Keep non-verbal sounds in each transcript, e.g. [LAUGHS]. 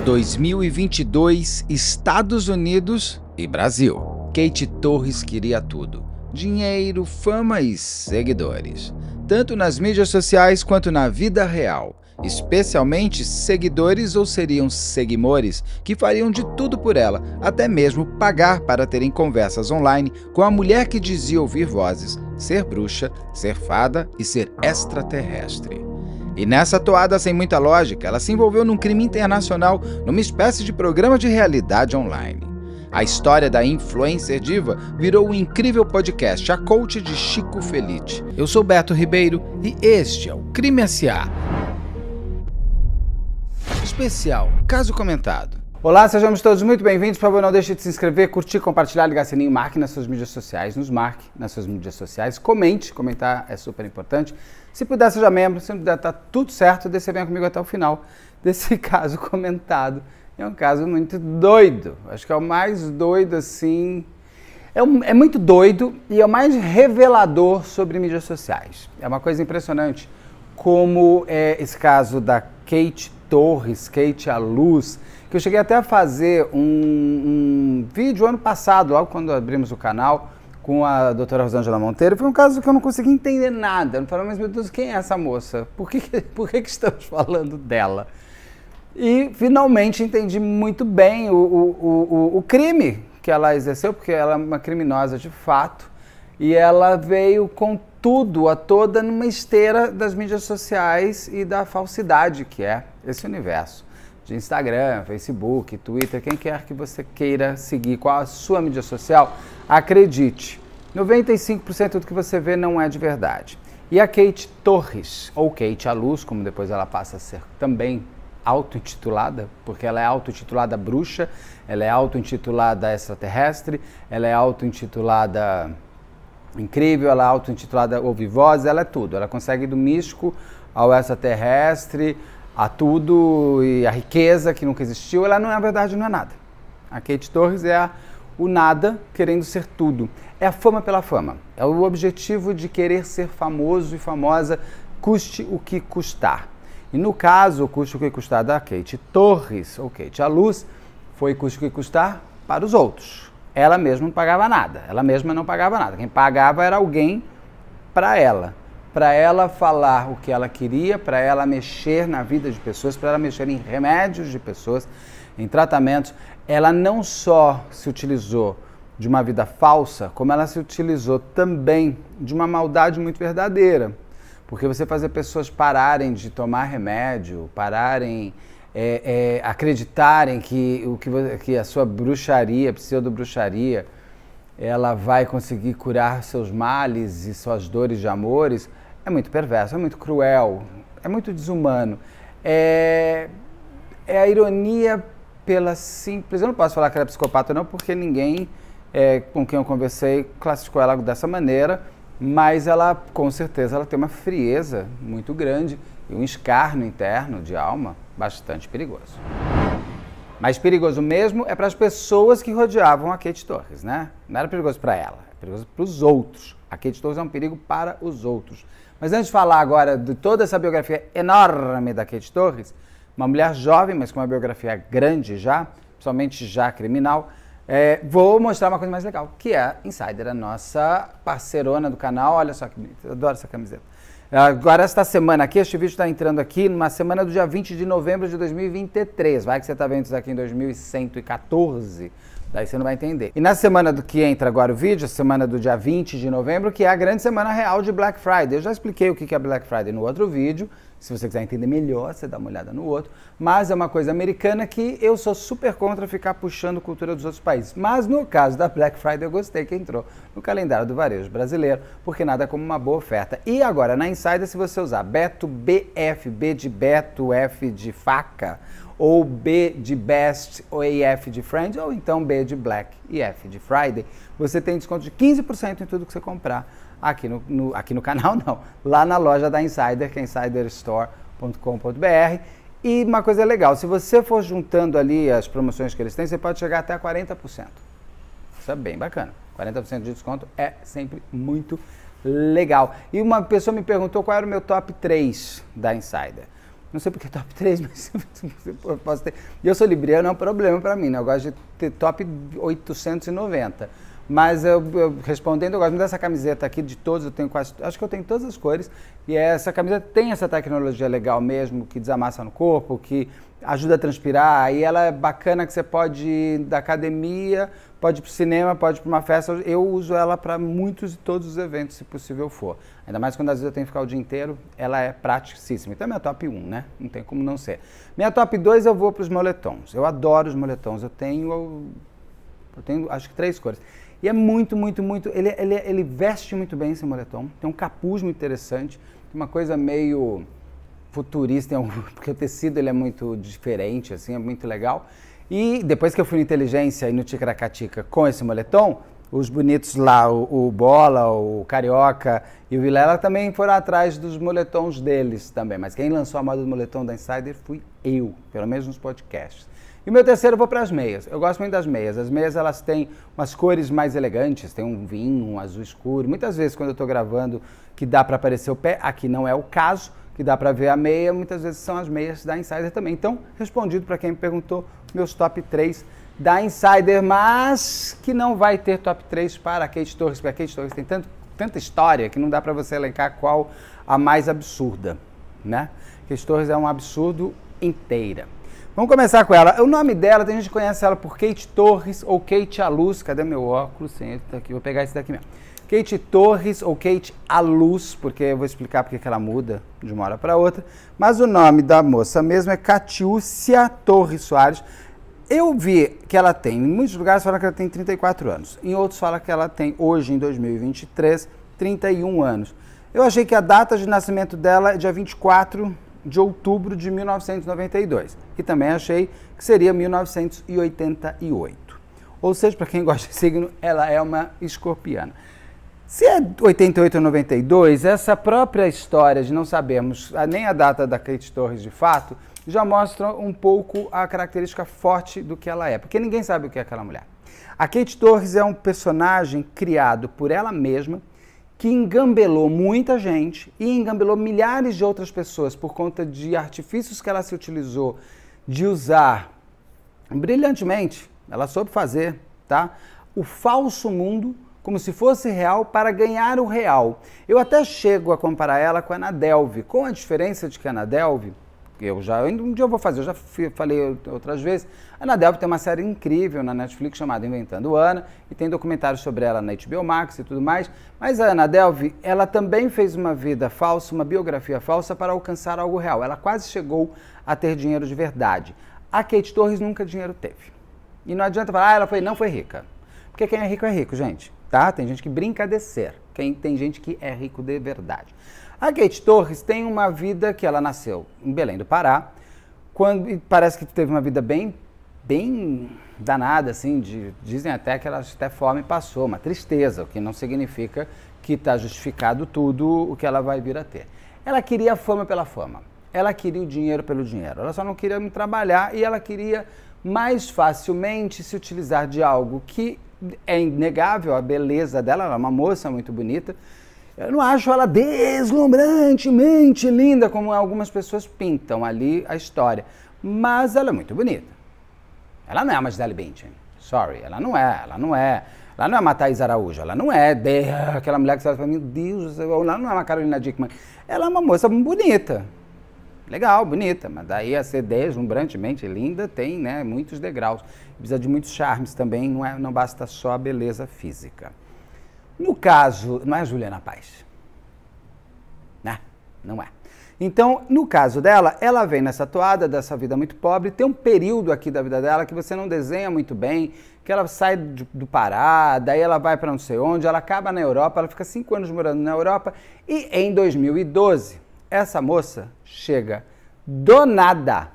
2022, Estados Unidos e Brasil. Kate Torres queria tudo: dinheiro, fama e seguidores, tanto nas mídias sociais quanto na vida real. Especialmente seguidores ou seriam seguimores que fariam de tudo por ela, até mesmo pagar para terem conversas online com a mulher que dizia ouvir vozes, ser bruxa, ser fada e ser extraterrestre. E nessa toada sem muita lógica, ela se envolveu num crime internacional, numa espécie de programa de realidade online. A história da influencer diva virou o um incrível podcast A Coach de Chico Felite. Eu sou Beto Ribeiro e este é o Crime S.A. Especial Caso Comentado. Olá, sejamos todos muito bem-vindos. Por favor, não deixe de se inscrever, curtir, compartilhar, ligar sininho, marque nas suas mídias sociais, nos marque nas suas mídias sociais, comente, comentar é super importante. Se puder, seja membro. Se não puder, tá tudo certo. Daí você vem comigo até o final desse [LAUGHS] caso comentado. É um caso muito doido. Acho que é o mais doido, assim. É, um, é muito doido e é o mais revelador sobre mídias sociais. É uma coisa impressionante como é esse caso da Kate Torres, Kate à Luz, que eu cheguei até a fazer um, um vídeo ano passado, logo quando abrimos o canal, com a doutora Rosângela Monteiro, foi um caso que eu não consegui entender nada. Eu não falei, mas meu Deus, quem é essa moça? Por que, por que, que estamos [LAUGHS] falando dela? E finalmente entendi muito bem o, o, o, o, crime que ela exerceu, porque ela é uma criminosa de fato, e ela veio com tudo a toda numa esteira das mídias sociais e da falsidade que é esse universo de Instagram, Facebook, Twitter, quem quer que você queira seguir, qual a sua mídia social, acredite, 95% do que você vê não é de verdade. E a Kate Torres, ou Kate a Luz, como depois ela passa a ser também auto-intitulada, porque ela é auto-intitulada bruxa, ela é auto-intitulada extraterrestre, ela é auto-intitulada incrível, ela é auto-intitulada ouvivosa, ela é tudo. Ela consegue do místico ao extraterrestre, a tudo e a riqueza que nunca existiu, ela não é a verdade, não é nada. A Kate Torres é a, o nada querendo ser tudo. É a fama pela fama. É o objetivo de querer ser famoso e famosa, custe o que custar. E no caso, o custe o que custar da Kate Torres, ou Kate a Luz, foi custe o que custar para os outros. Ela mesma não pagava nada. Ela mesma não pagava nada. Quem pagava era alguém para ela para ela falar o que ela queria, para ela mexer na vida de pessoas, para ela mexer em remédios de pessoas, em tratamentos. Ela não só se utilizou de uma vida falsa, como ela se utilizou também de uma maldade muito verdadeira. Porque você fazer pessoas pararem de tomar remédio, pararem, é, é, acreditarem que, o que, que a sua bruxaria, pseudo-bruxaria, ela vai conseguir curar seus males e suas dores de amores, é muito perverso, é muito cruel, é muito desumano. É, é a ironia pela simples. Eu não posso falar que ela é psicopata, não, porque ninguém é, com quem eu conversei classificou ela dessa maneira, mas ela, com certeza, ela tem uma frieza muito grande e um escárnio interno de alma bastante perigoso. Mas perigoso mesmo é para as pessoas que rodeavam a Kate Torres, né? Não era perigoso para ela, era é perigoso para os outros a Kate Townsend é um perigo para os outros. Mas antes de falar agora de toda essa biografia enorme da Kate Torres, uma mulher jovem, mas com uma biografia grande já, principalmente já criminal, é, vou mostrar uma coisa mais legal, que é a Insider, a nossa parceirona do canal. Olha só que bonita, adoro essa camiseta. Agora, esta semana aqui, este vídeo está entrando aqui numa semana do dia 20 de novembro de 2023. Vai que você está vendo isso aqui em 2114. Daí você não vai entender. E na semana do que entra agora o vídeo, a semana do dia 20 de novembro, que é a grande semana real de Black Friday. Eu já expliquei o que é Black Friday no outro vídeo. Se você quiser entender melhor, você dá uma olhada no outro. Mas é uma coisa americana que eu sou super contra ficar puxando cultura dos outros países. Mas no caso da Black Friday, eu gostei que entrou no calendário do varejo brasileiro, porque nada como uma boa oferta. E agora, na Insider, se você usar Beto BF, B de Beto, F de faca, ou B de Best, ou EF de Friend, ou então B de Black e F de Friday. Você tem desconto de 15% em tudo que você comprar aqui no, no, aqui no [LAUGHS] canal, não. Lá na loja da Insider, que é insiderstore.com.br. E uma coisa legal, se você for juntando ali as promoções que eles têm, você pode chegar até a 40%. Isso é bem bacana. 40% de desconto é sempre muito legal. E uma pessoa me perguntou qual era o meu top 3 da Insider. Não sei porque é top 3, [LAUGHS] mas eu posso ter. E eu sou libriano, é um problema para mim, né? Eu gosto de ter top 890. Mas eu, eu, respondendo, eu gosto dessa camiseta aqui, de todos, eu tenho quase. Acho que eu tenho todas as cores. E essa camiseta tem essa tecnologia legal mesmo, que desamassa no corpo, que ajuda a transpirar. E ela é bacana que você pode ir da academia Pode ir pro cinema, pode ir pra uma festa. Eu uso ela para muitos e todos os eventos, se possível for. Ainda mais quando às vezes eu tenho que ficar o dia inteiro, ela é praticíssima. Então é minha top 1, né? Não tem como não ser. Minha top 2 eu vou pros moletons. Eu adoro os moletons. Eu tenho, eu, tenho acho que três cores. E é muito, muito, muito. Ele, ele, ele veste muito bem esse moletom. Tem um capuz muito interessante. tem Uma coisa meio futurista, [LAUGHS] porque o tecido ele é muito diferente, assim, é muito legal. E depois que eu fui no Inteligência e no Ticracatica com esse moletom, os bonitos lá, o, o, Bola, o Carioca e o Vilela também foram atrás dos moletons deles também. Mas quem lançou a moda do moletom da Insider fui eu, pelo menos nos podcasts. E meu terceiro eu vou para as meias. Eu gosto muito das meias. As meias elas têm umas cores mais elegantes, tem um vinho, um azul escuro. Muitas vezes quando eu estou gravando que dá para aparecer o pé, aqui não é o caso, que dá para ver a meia, muitas vezes são as meias da Insider também. Então, respondido para quem me perguntou, meus top 3 da Insider, mas que não vai ter top 3 para a Kate Torres, porque a Kate Torres tem tanto, tanta história que não dá para você elencar qual a mais absurda, né? Kate Torres é um absurdo inteira. Vamos começar com ela. O nome dela, tem gente que conhece ela por Kate Torres ou Kate Aluz. Cadê meu óculos? Sim, ele tá aqui. Vou pegar esse daqui mesmo. Kate Torres ou Kate A Luz, porque eu vou explicar porque que ela muda de uma hora para outra. Mas o nome da moça mesmo é Catiúcia Torres Soares. Eu vi que ela tem, em muitos lugares fala que ela tem 34 anos, em outros fala que ela tem, hoje em 2023, 31 anos. Eu achei que a data de nascimento dela é dia 24 de outubro de 1992, e também achei que seria 1988. Ou seja, para quem gosta de signo, ela é uma escorpiana. Se é 88 ou 92, essa própria história de não sabermos ah, nem a data da Kate Torres de fato, já mostra um pouco a característica forte do que ela é, porque ninguém sabe o que é aquela mulher. A Kate Torres é um personagem criado por ela mesma, que engambelou muita gente e engambelou milhares de outras pessoas por conta de artifícios que ela se utilizou de usar brilhantemente, ela soube fazer, tá? O falso mundo como se fosse real para ganhar o real. Eu até chego a comparar ela com a Anadelve, com a diferença de que a Anadelve, eu já, um dia eu vou fazer, eu já falei outras vezes, a Anadelve tem uma série incrível na Netflix chamada Inventando Ana, e tem documentários sobre ela na HBO Max e tudo mais, mas a Anadelve, ela também fez uma vida falsa, uma biografia falsa para alcançar algo real. Ela quase chegou a ter dinheiro de verdade. A Kate Torres nunca dinheiro teve. E não adianta falar, ah, ela foi, não foi rica. Porque quem é rico é rico, gente tá? Tem gente que brinca de ser, quem, tem gente que é rico de verdade. A Kate Torres tem uma vida que ela nasceu em Belém do Pará, quando, parece que teve uma vida bem, bem danada, assim, de, dizem até que ela até fome passou, uma tristeza, o que não significa que está justificado tudo o que ela vai vir a ter. Ela queria a fama pela fama, ela queria o dinheiro pelo dinheiro, ela só não queria trabalhar e ela queria mais facilmente se utilizar de algo que é inegável a beleza dela, ela é uma moça muito bonita. Eu não acho ela deslumbrantemente linda, como algumas pessoas pintam ali a história. Mas ela é muito bonita. Ela não é a Magdalene Bündchen. Sorry, ela não é, ela não é. Ela não é uma Thais Araújo, ela não é de... aquela mulher que você fala, meu Deus, ela não é uma Carolina Dickman. Ela é uma moça bonita, Legal, bonita, mas daí a ser deslumbrantemente linda tem né, muitos degraus. Precisa de muitos charmes também, não, é, não basta só a beleza física. No caso, não é Juliana Paz? né? não é. Então, no caso dela, ela vem nessa toada dessa vida muito pobre, tem um período aqui da vida dela que você não desenha muito bem, que ela sai do Pará, daí ela vai para não sei onde, ela acaba na Europa, ela fica cinco anos morando na Europa e em 2012 essa moça chega do nada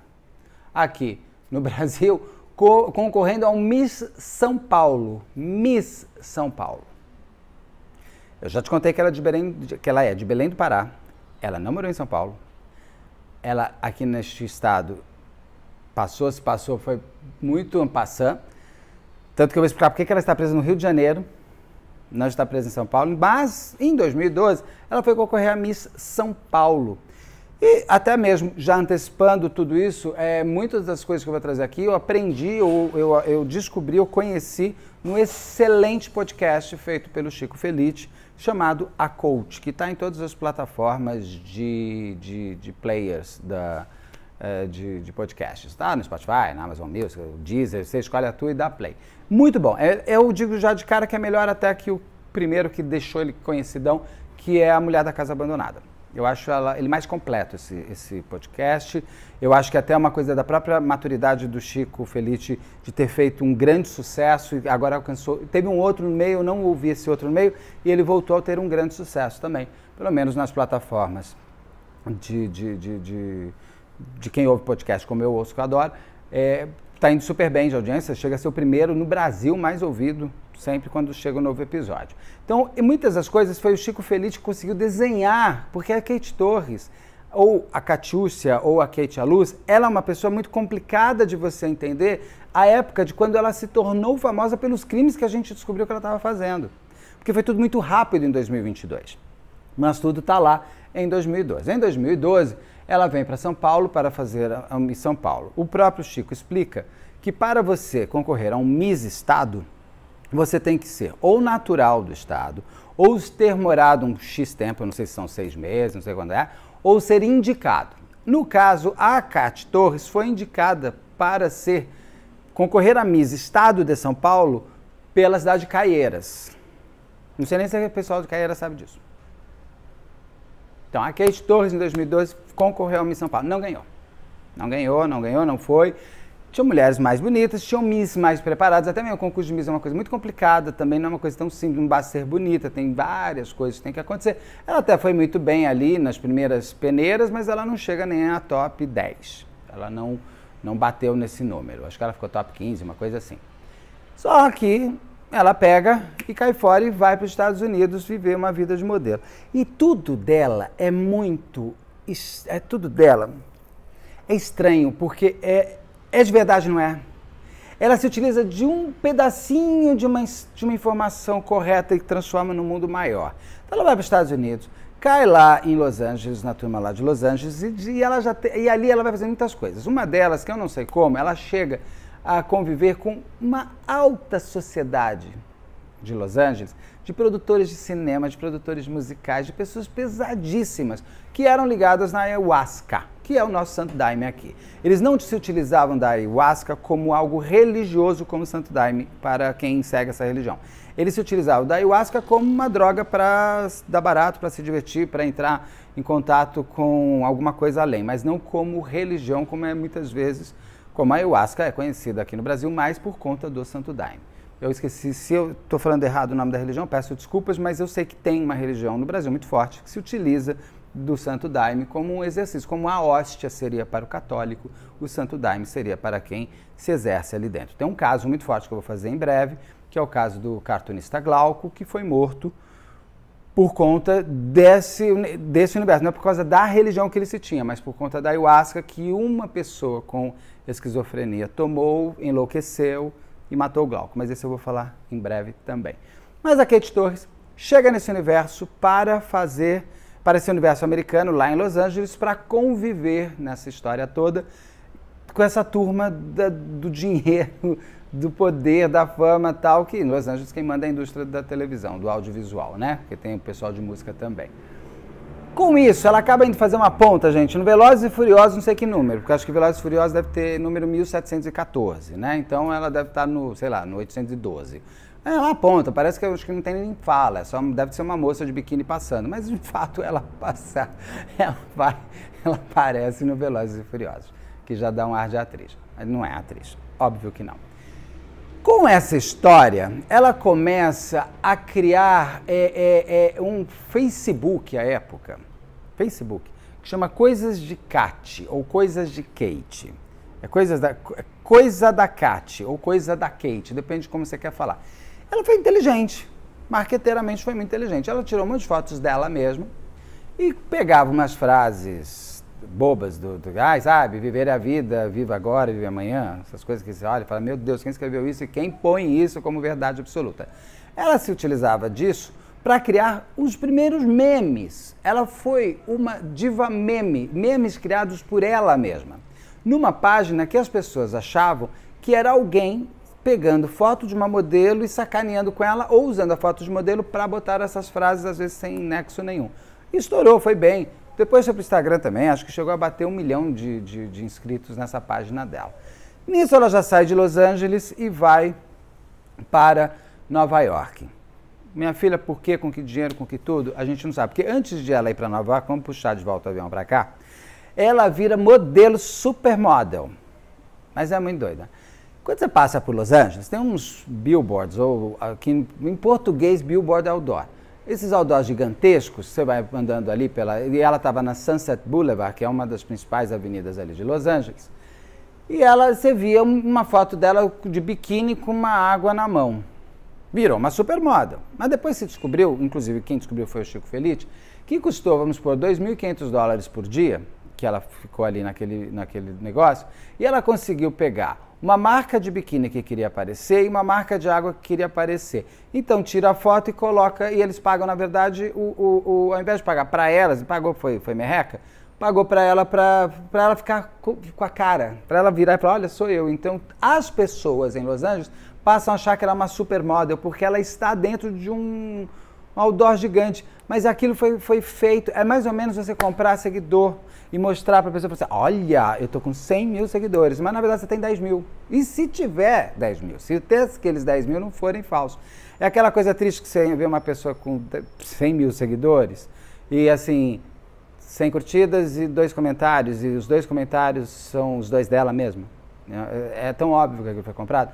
aqui no [LAUGHS] Brasil co concorrendo ao Miss São Paulo. Miss São Paulo. Eu já te contei que ela, é de Belém, que ela é de Belém do Pará. Ela não morou em São Paulo. Ela aqui neste estado passou, se passou, foi muito ampassã. Tanto que eu vou explicar por que ela está presa no Rio de Janeiro, não está presa em São Paulo, mas em 2012 ela foi concorrer à Miss São Paulo. E até mesmo, já antecipando tudo isso, é, muitas das coisas que eu vou trazer aqui eu aprendi, eu, eu, eu descobri, eu conheci num excelente podcast feito pelo Chico Felite, chamado A Coach, que está em todas as plataformas de, de, de players da, é, de, de, podcasts, tá? No Spotify, na Amazon Music, no Deezer, você escolhe a tua e dá play. Muito bom. É, eu, digo já de cara que é melhor até que o primeiro que deixou ele conhecidão, que é A Mulher da Casa Abandonada. Eu acho ela, ele mais completo, esse, esse podcast. Eu acho que até é uma coisa da própria maturidade do Chico Felice de ter feito um grande sucesso e agora alcançou. Teve um outro no meio, eu não ouvi esse outro no meio, e ele voltou a ter um grande sucesso também, pelo menos nas plataformas de, de, de, de de quem ouve podcast como eu ouço, que eu adoro, está é, indo super bem de audiência, chega a ser o primeiro no Brasil mais ouvido sempre quando chega um novo episódio. Então, muitas das coisas foi o Chico Feliz que conseguiu desenhar, porque a Kate Torres, ou a Catiúcia, ou a Kate Aluz, ela é uma pessoa muito complicada de você entender a época de quando ela se tornou famosa pelos crimes que a gente descobriu que ela estava fazendo. Porque foi tudo muito rápido em 2022. Mas tudo está lá em 2012. Em 2012, ela vem para São Paulo para fazer a Miss São Paulo. O próprio Chico explica que para você concorrer a um Miss Estado, você tem que ser ou natural do Estado, ou ter morado um X tempo, eu não sei se são seis meses, não sei quando é, ou ser indicado. No caso, a Cate Torres foi indicada para ser concorrer à Miss Estado de São Paulo pela cidade de Caieiras. Não sei nem se o pessoal de Caieiras sabe disso. Então a Kate Torres em 2012 concorreu ao Miss São Paulo, não ganhou. Não ganhou, não ganhou, não foi. Tinham mulheres mais bonitas, tinham Miss mais preparadas. Até mesmo o concurso de Miss é uma coisa muito complicada, também não é uma coisa tão simples, não basta ser bonita, tem várias coisas que tem que acontecer. Ela até foi muito bem ali nas primeiras peneiras, mas ela não chega nem à top 10. Ela não, não bateu nesse número. Acho que ela ficou top 15, uma coisa assim. Só que ela pega e cai fora e vai para os Estados Unidos viver uma vida de modelo. E tudo dela é muito. É tudo dela. É estranho, porque é, é de verdade, não é? Ela se utiliza de um pedacinho de uma, de uma informação correta e transforma no mundo maior. Então ela vai para os Estados Unidos, cai lá em Los Angeles, na turma lá de Los Angeles, e, e ela já te, e ali ela vai fazer muitas coisas. Uma delas, que eu não sei como, ela chega a conviver com uma alta sociedade de Los Angeles, de produtores de cinema, de produtores musicais, de pessoas pesadíssimas que eram ligadas na ayahuasca, que é o nosso Santo Daime aqui. Eles não se utilizavam da ayahuasca como algo religioso, como Santo Daime para quem segue essa religião. Eles se utilizavam da ayahuasca como uma droga para dar barato, para se divertir, para entrar em contato com alguma coisa além, mas não como religião, como é muitas vezes como a ayahuasca é conhecida aqui no Brasil mais por conta do Santo Daime. Eu esqueci, se eu estou falando errado o nome da religião, peço desculpas, mas eu sei que tem uma religião no Brasil muito forte que se utiliza do Santo Daime como um exercício, como a hóstia seria para o católico, o Santo Daime seria para quem se exerce ali dentro. Tem um caso muito forte que eu vou fazer em breve, que é o caso do cartunista Glauco, que foi morto por conta desse, desse universo. Não é por causa da religião que ele se tinha, mas por conta da ayahuasca que uma pessoa com esquizofrenia tomou, enlouqueceu e matou o Glauco. Mas esse eu vou falar em breve também. Mas a Kate Torres chega nesse universo para fazer, para esse universo americano lá em Los Angeles, para conviver nessa história toda com essa turma da, do dinheiro do poder, da fama tal, que em Los Angeles quem manda é a indústria da televisão, do audiovisual, né? Porque tem o pessoal de música também. Com isso, ela acaba indo fazer uma ponta, gente, no Velozes e Furiosos, não sei que número, porque acho que Velozes e Furiosos deve ter número 1714, né? Então ela deve estar no, sei lá, no 812. É uma ponta, parece que eu acho que não tem nem fala, é só deve ser uma moça de biquíni passando, mas de fato ela passa [LAUGHS] ela vai, ela aparece no Velozes e Furiosos, que já dá um ar de atriz. Não é atriz, óbvio que não. Com essa história, ela começa a criar é, é, é, um Facebook à época, Facebook, que chama Coisas de Kate ou Coisas de Kate. É coisas da, é coisa da Kate ou coisa da Kate, depende de como você quer falar. Ela foi inteligente, marqueteiramente foi muito inteligente. Ela tirou muitas fotos dela mesma e pegava umas frases bobas do, do ah, sabe, viver a vida, viva agora, vive amanhã, essas coisas que você olha e fala, meu Deus, quem escreveu isso e quem põe isso como verdade absoluta? Ela se utilizava disso para criar os primeiros memes. Ela foi uma diva meme, memes criados por ela mesma. Numa página que as pessoas achavam que era alguém pegando foto de uma modelo e sacaneando com ela ou usando a foto de modelo para botar essas frases às vezes sem nexo nenhum. Estourou, foi bem. Depois foi para o Instagram também, acho que chegou a bater um milhão de, de, de inscritos nessa página dela. Nisso ela já sai de Los Angeles e vai para Nova York. Minha filha, por quê? Com que dinheiro? Com que tudo? A gente não sabe. Porque antes de ela ir para Nova York, vamos puxar de volta o avião para cá, ela vira modelo supermodel. Mas é muito doida. Quando você passa por Los Angeles, tem uns billboards, ou aqui em português, billboard outdoor. Esses outdoors gigantescos, você vai andando ali pela. E ela estava na Sunset Boulevard, que é uma das principais avenidas ali de Los Angeles. E ela, você via uma foto dela de biquíni com uma água na mão. Virou uma supermoda. Mas depois se descobriu, inclusive quem descobriu foi o Chico Felite, que custou, vamos por 2.500 dólares por dia, que ela ficou ali naquele, naquele negócio, e ela conseguiu pegar uma marca de biquíni que queria aparecer e uma marca de água que queria aparecer. Então tira a foto e coloca, e eles pagam, na verdade, o, o, o ao invés de pagar para elas, pagou, foi, foi merreca, pagou para ela, para ela ficar com, a cara, para ela virar e falar, olha, sou eu. Então as pessoas em Los Angeles passam a achar que ela é uma supermodel, porque ela está dentro de um um outdoor gigante. Mas aquilo foi, foi feito. É mais ou menos você comprar seguidor e mostrar para a pessoa, você, assim, olha, eu tô com 100 mil seguidores, mas na verdade você tem 10 mil. E se tiver 10 mil, se aqueles 10 mil não forem falsos. É aquela coisa triste que você vê uma pessoa com 100 mil seguidores e assim, 100 curtidas e dois comentários, e os dois comentários são os dois dela mesma. É, é tão óbvio que aquilo foi comprado.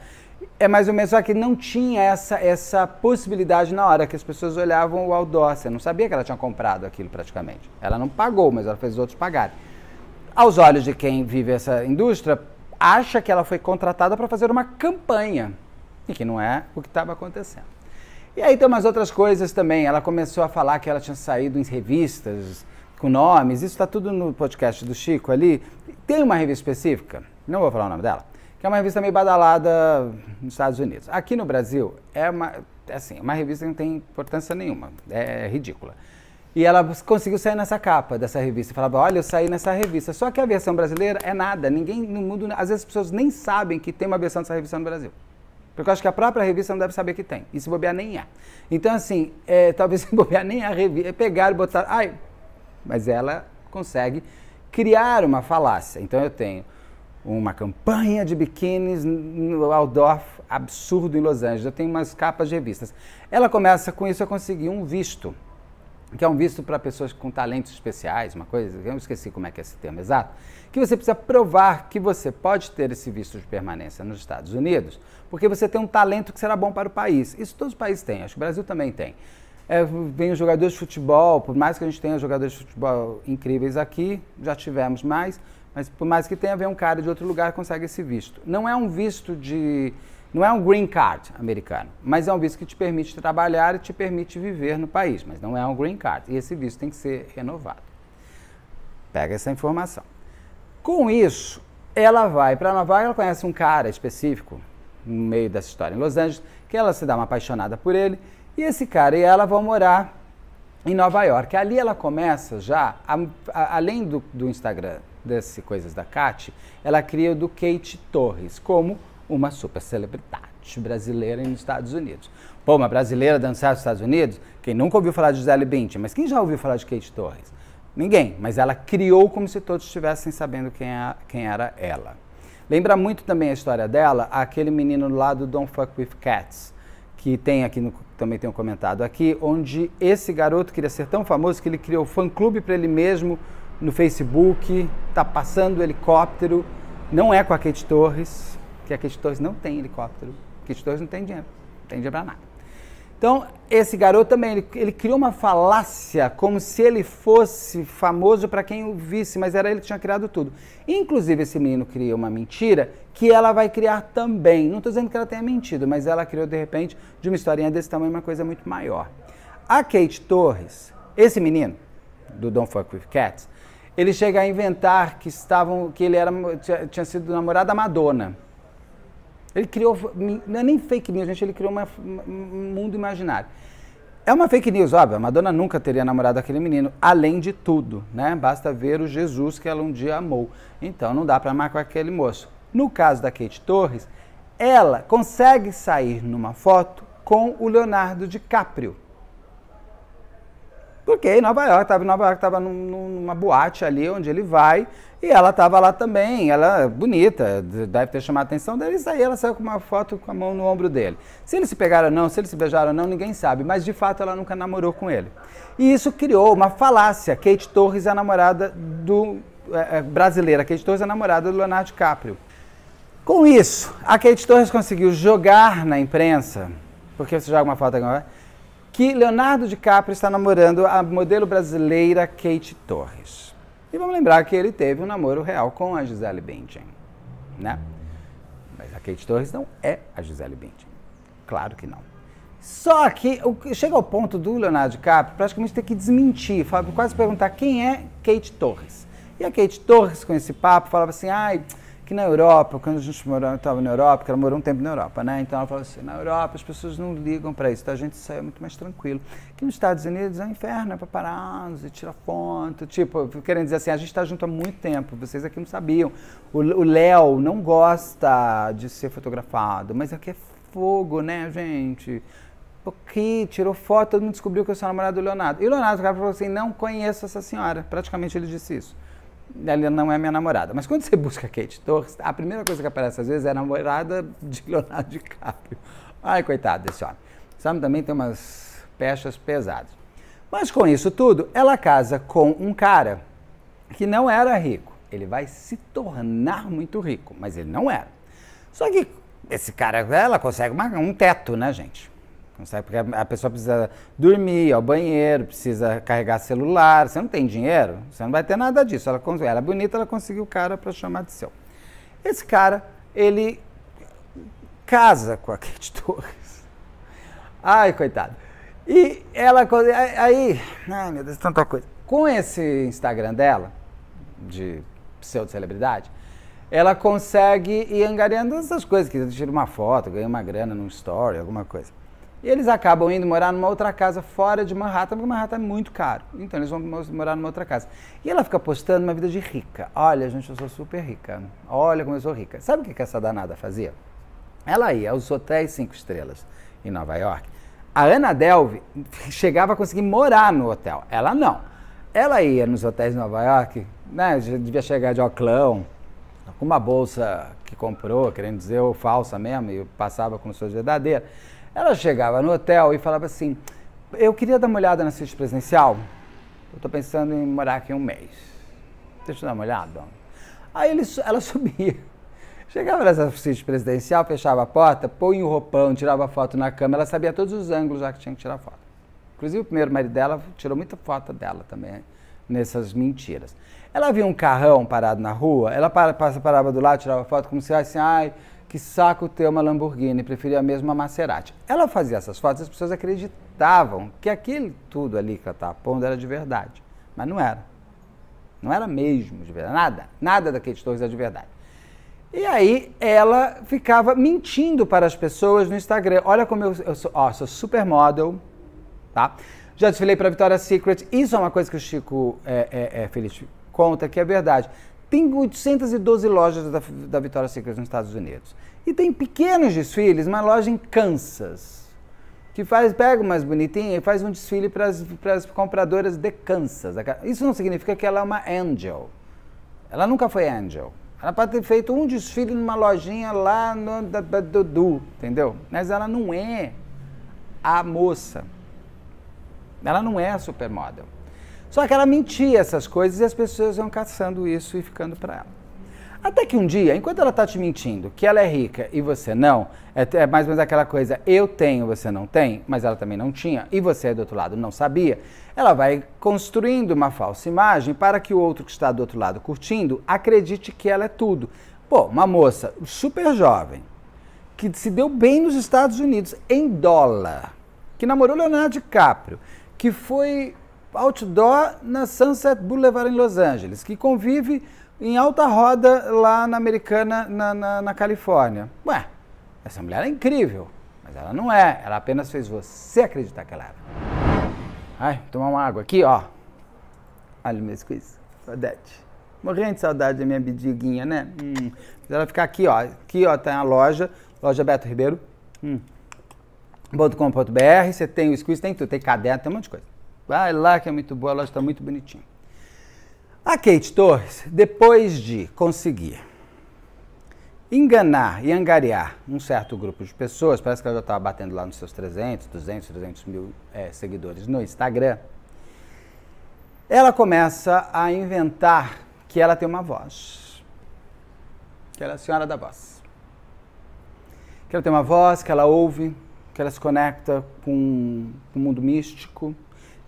É mais ou menos, só que não tinha essa, essa possibilidade na hora que as pessoas olhavam o outdoor. Você não sabia que ela tinha comprado aquilo praticamente. Ela não pagou, mas ela fez os outros pagarem. Aos olhos de quem vive essa indústria, acha que ela foi contratada para fazer uma campanha, e que não é o que estava acontecendo. E aí tem umas outras coisas também. Ela começou a falar que ela tinha saído em revistas com nomes. Isso está tudo no podcast do Chico ali. Tem uma revista específica, não vou falar o nome dela que é uma revista meio badalada nos Estados Unidos. Aqui no Brasil, é uma, assim, uma revista que não tem importância nenhuma, é ridícula. E ela conseguiu sair nessa capa dessa revista. Falava, olha, eu saí nessa revista. Só que a versão brasileira é nada. Ninguém no mundo, às vezes as pessoas nem sabem que tem uma versão dessa revista no Brasil. Porque eu acho que a própria revista não deve saber que tem. E se bobear, nem é. Então, assim, é, [LAUGHS] talvez se bobear, nem a revista. É, pegaram e botaram. Ai, mas ela consegue criar uma falácia. Então, eu tenho uma campanha de biquínis no Waldorf absurdo em Los Angeles. Eu tenho umas capas de revistas. Ela começa com isso a conseguir um visto, que é um visto para pessoas com talentos especiais, uma coisa, eu esqueci como é que é esse termo exato, que você precisa provar que você pode ter esse visto de permanência nos Estados Unidos, porque você tem um talento que será bom para o país. Isso todos os países têm, acho que o Brasil também tem. É, vem os jogadores de futebol, por mais que a gente tenha jogadores de futebol incríveis aqui, já tivemos mais, mas por mais que tenha, a ver um cara de outro lugar consegue esse visto. Não é um visto de. Não é um green card americano, mas é um visto que te permite trabalhar e te permite viver no país, mas não é um green card. E esse visto tem que ser renovado. Pega essa informação. Com isso, ela vai para Nova York, ela conhece um cara específico no meio dessa história em Los Angeles, que ela se dá uma apaixonada por ele, e esse cara e ela vão morar em Nova York. Ali ela começa já, a, a, além do, do Instagram das coisas da Cat, ela cria o do Kate Torres como uma super celebridade brasileira nos Estados Unidos. Pô, uma brasileira dançar nos Estados Unidos? Quem nunca ouviu falar de Gisele Bündchen, mas quem já ouviu falar de Kate Torres? Ninguém, mas ela criou como se todos estivessem sabendo quem, a, quem era ela. Lembra muito também a história dela, aquele menino lá do Don't Fuck With Cats, que tem aqui, no, também tenho comentado aqui, onde esse garoto queria ser tão famoso que ele criou fã-clube para ele mesmo no Facebook, está passando helicóptero. Não é com a Kate Torres, que a Kate Torres não tem helicóptero. A Kate Torres não tem dinheiro, não tem dinheiro para nada. Então, esse garoto também, ele, ele criou uma falácia, como se ele fosse famoso para quem o visse, mas era ele que tinha criado tudo. Inclusive, esse menino cria uma mentira que ela vai criar também. Não estou dizendo que ela tenha mentido, mas ela criou, de repente, de uma historinha desse tamanho, uma coisa muito maior. A Kate Torres, esse menino, do Don't Fuck With Cats, ele chega a inventar que estavam, que ele era, tinha, tinha sido namorado da Madonna. Ele criou, não é nem fake news, gente, ele criou uma, um mundo imaginário. É uma fake news, óbvio, a Madonna nunca teria namorado aquele menino, além de tudo, né? Basta ver o Jesus que ela um dia amou. Então não dá para amar com aquele moço. No caso da Kate Torres, ela consegue sair numa foto com o Leonardo DiCaprio. Porque em Nova York, estava em Nova York, estava numa boate ali onde ele vai, e ela estava lá também, ela é bonita, deve ter chamado a atenção dele, isso aí ela saiu com uma foto com a mão no ombro dele. Se eles se pegaram ou não, se eles se beijaram ou não, ninguém sabe, mas de fato ela nunca namorou com ele. E isso criou uma falácia, Kate Torres é a namorada do... É, é brasileira, Kate Torres é a namorada do Leonardo DiCaprio. Com isso, a Kate Torres conseguiu jogar na imprensa, porque você joga uma foto agora que Leonardo DiCaprio está namorando a modelo brasileira Kate Torres. E vamos lembrar que ele teve um namoro real com a Gisele Bündchen, né? Mas a Kate Torres não é a Gisele Bündchen. Claro que não. Só que chega ao ponto do Leonardo DiCaprio praticamente ter que desmentir, quase perguntar quem é Kate Torres. E a Kate Torres, com esse papo, falava assim, ai... Ah, que na Europa, quando a gente estava na Europa, que ela morou um tempo na Europa, né? Então ela falou assim, na Europa as pessoas não ligam para isso, então a gente saiu muito mais tranquilo. que nos Estados Unidos é um inferno, é se tira foto, tipo, querendo dizer assim, a gente está junto há muito tempo, vocês aqui não sabiam. O Léo não gosta de ser fotografado, mas aqui é fogo, né, gente? Porque tirou foto, todo mundo descobriu que eu sou namorado do Leonardo. E o Leonardo, o cara falou assim, não conheço essa senhora. Praticamente ele disse isso ela não é minha namorada. Mas quando você busca Kate Torres, a primeira coisa que aparece às vezes é a namorada de Leonardo DiCaprio. Ai, coitado desse homem. sabe também tem umas pechas pesadas. Mas com isso tudo, ela casa com um cara que não era rico. Ele vai se tornar muito rico, mas ele não era. Só que esse cara, ela consegue uma, um teto, né, gente? Não sai porque a pessoa precisa dormir, ao banheiro, precisa carregar celular. Você não tem dinheiro, você não vai ter nada disso. Ela, ela é bonita, ela conseguiu o cara para chamar de seu. Esse cara, ele casa com a Kate [LAUGHS] Torres. Ai, coitado. E ela, aí, ai meu Deus, tanta coisa. Com esse Instagram dela, de pseudo-celebridade, ela consegue ir angariando essas coisas, que tira uma foto, ganha uma grana num story, alguma coisa. E eles acabam indo morar numa outra casa fora de Manhattan, porque Manhattan é muito caro. Então eles vão morar numa outra casa. E ela fica postando uma vida de rica. Olha, gente, eu sou super rica. Olha como eu sou rica. Sabe o que, que essa danada fazia? Ela ia aos hotéis cinco estrelas em Nova York. A Ana Delve chegava a conseguir morar no hotel. Ela não. Ela ia nos hotéis de Nova York, né? Devia chegar de oclão, com uma bolsa que comprou, querendo dizer, falsa mesmo, e passava com suas verdadeira. Ela chegava no hotel e falava assim: Eu queria dar uma olhada na Cis Presidencial. Eu estou pensando em morar aqui um mês. Deixa eu dar uma olhada. Aí ele, ela [LAUGHS] subia. Chegava nessa Cis Presidencial, fechava a porta, põe o roupão, tirava foto na câmera. Ela sabia todos os ângulos já que tinha que tirar foto. Inclusive, o primeiro marido dela tirou muita foto dela também, nessas mentiras. Ela via um carrão parado na rua, ela passa, parava do lado, tirava foto, como se assim, ai, que saco ter uma Lamborghini, preferia a mesma Maserati. Ela fazia essas fotos, as pessoas acreditavam que aquele tudo ali que ela estava pondo era de verdade. Mas não era. Não era mesmo de verdade. Nada. Nada daqueles torres era de verdade. E aí ela ficava mentindo para as pessoas no Instagram. Olha como eu, eu sou, ó, sou supermodel, tá? Já desfilei para a Vitória Secret. Isso é uma coisa que o Chico é, é, é, Feliz conta que é verdade. Tem 812 lojas da, da Vitória Secrets nos Estados Unidos. E tem pequenos desfiles, uma loja em Kansas, que faz, pega umas bonitinhas e faz um desfile para as compradoras de Kansas. Isso não significa que ela é uma angel. Ela nunca foi angel. Ela pode ter feito um desfile numa lojinha lá no Dudu, entendeu? Mas ela não é a moça. Ela não é a supermodel. Só que ela mentia essas coisas e as pessoas iam caçando isso e ficando para ela. Até que um dia, enquanto ela está te mentindo que ela é rica e você não, é, é, mais ou menos aquela coisa, eu tenho, você não tem, mas ela também não tinha, e você é do outro lado não sabia, ela vai construindo uma falsa imagem para que o outro que está do outro lado curtindo acredite que ela é tudo. Pô, uma moça super jovem, que se deu bem nos Estados Unidos, em dólar, que namorou Leonardo DiCaprio, que foi outdoor na Sunset Boulevard em Los Angeles, que convive em alta roda lá na Americana, na, na, na Califórnia. Ué, essa mulher é incrível, mas ela não é, ela apenas fez você acreditar que ela era. Ai, tomar uma água aqui, ó. Olha o meu squeeze, saudade. Morrendo de saudade da minha bidiguinha, né? Hum. Ela ficar aqui, ó. Aqui, ó, tem tá a loja, loja Beto Ribeiro. Hum. .com.br, você tem o squeeze, tem tudo, tem caderno, tem um monte de coisa. Vai ah, é lá que é muito boa, a loja está muito bonitinha. A Kate Torres, depois de conseguir enganar e angariar um certo grupo de pessoas, parece que ela já estava batendo lá nos seus 300, 200, 300 mil é, seguidores no Instagram, ela começa a inventar que ela tem uma voz, que ela é a senhora da voz, que ela tem uma voz, que ela ouve, que ela se conecta com o um mundo místico,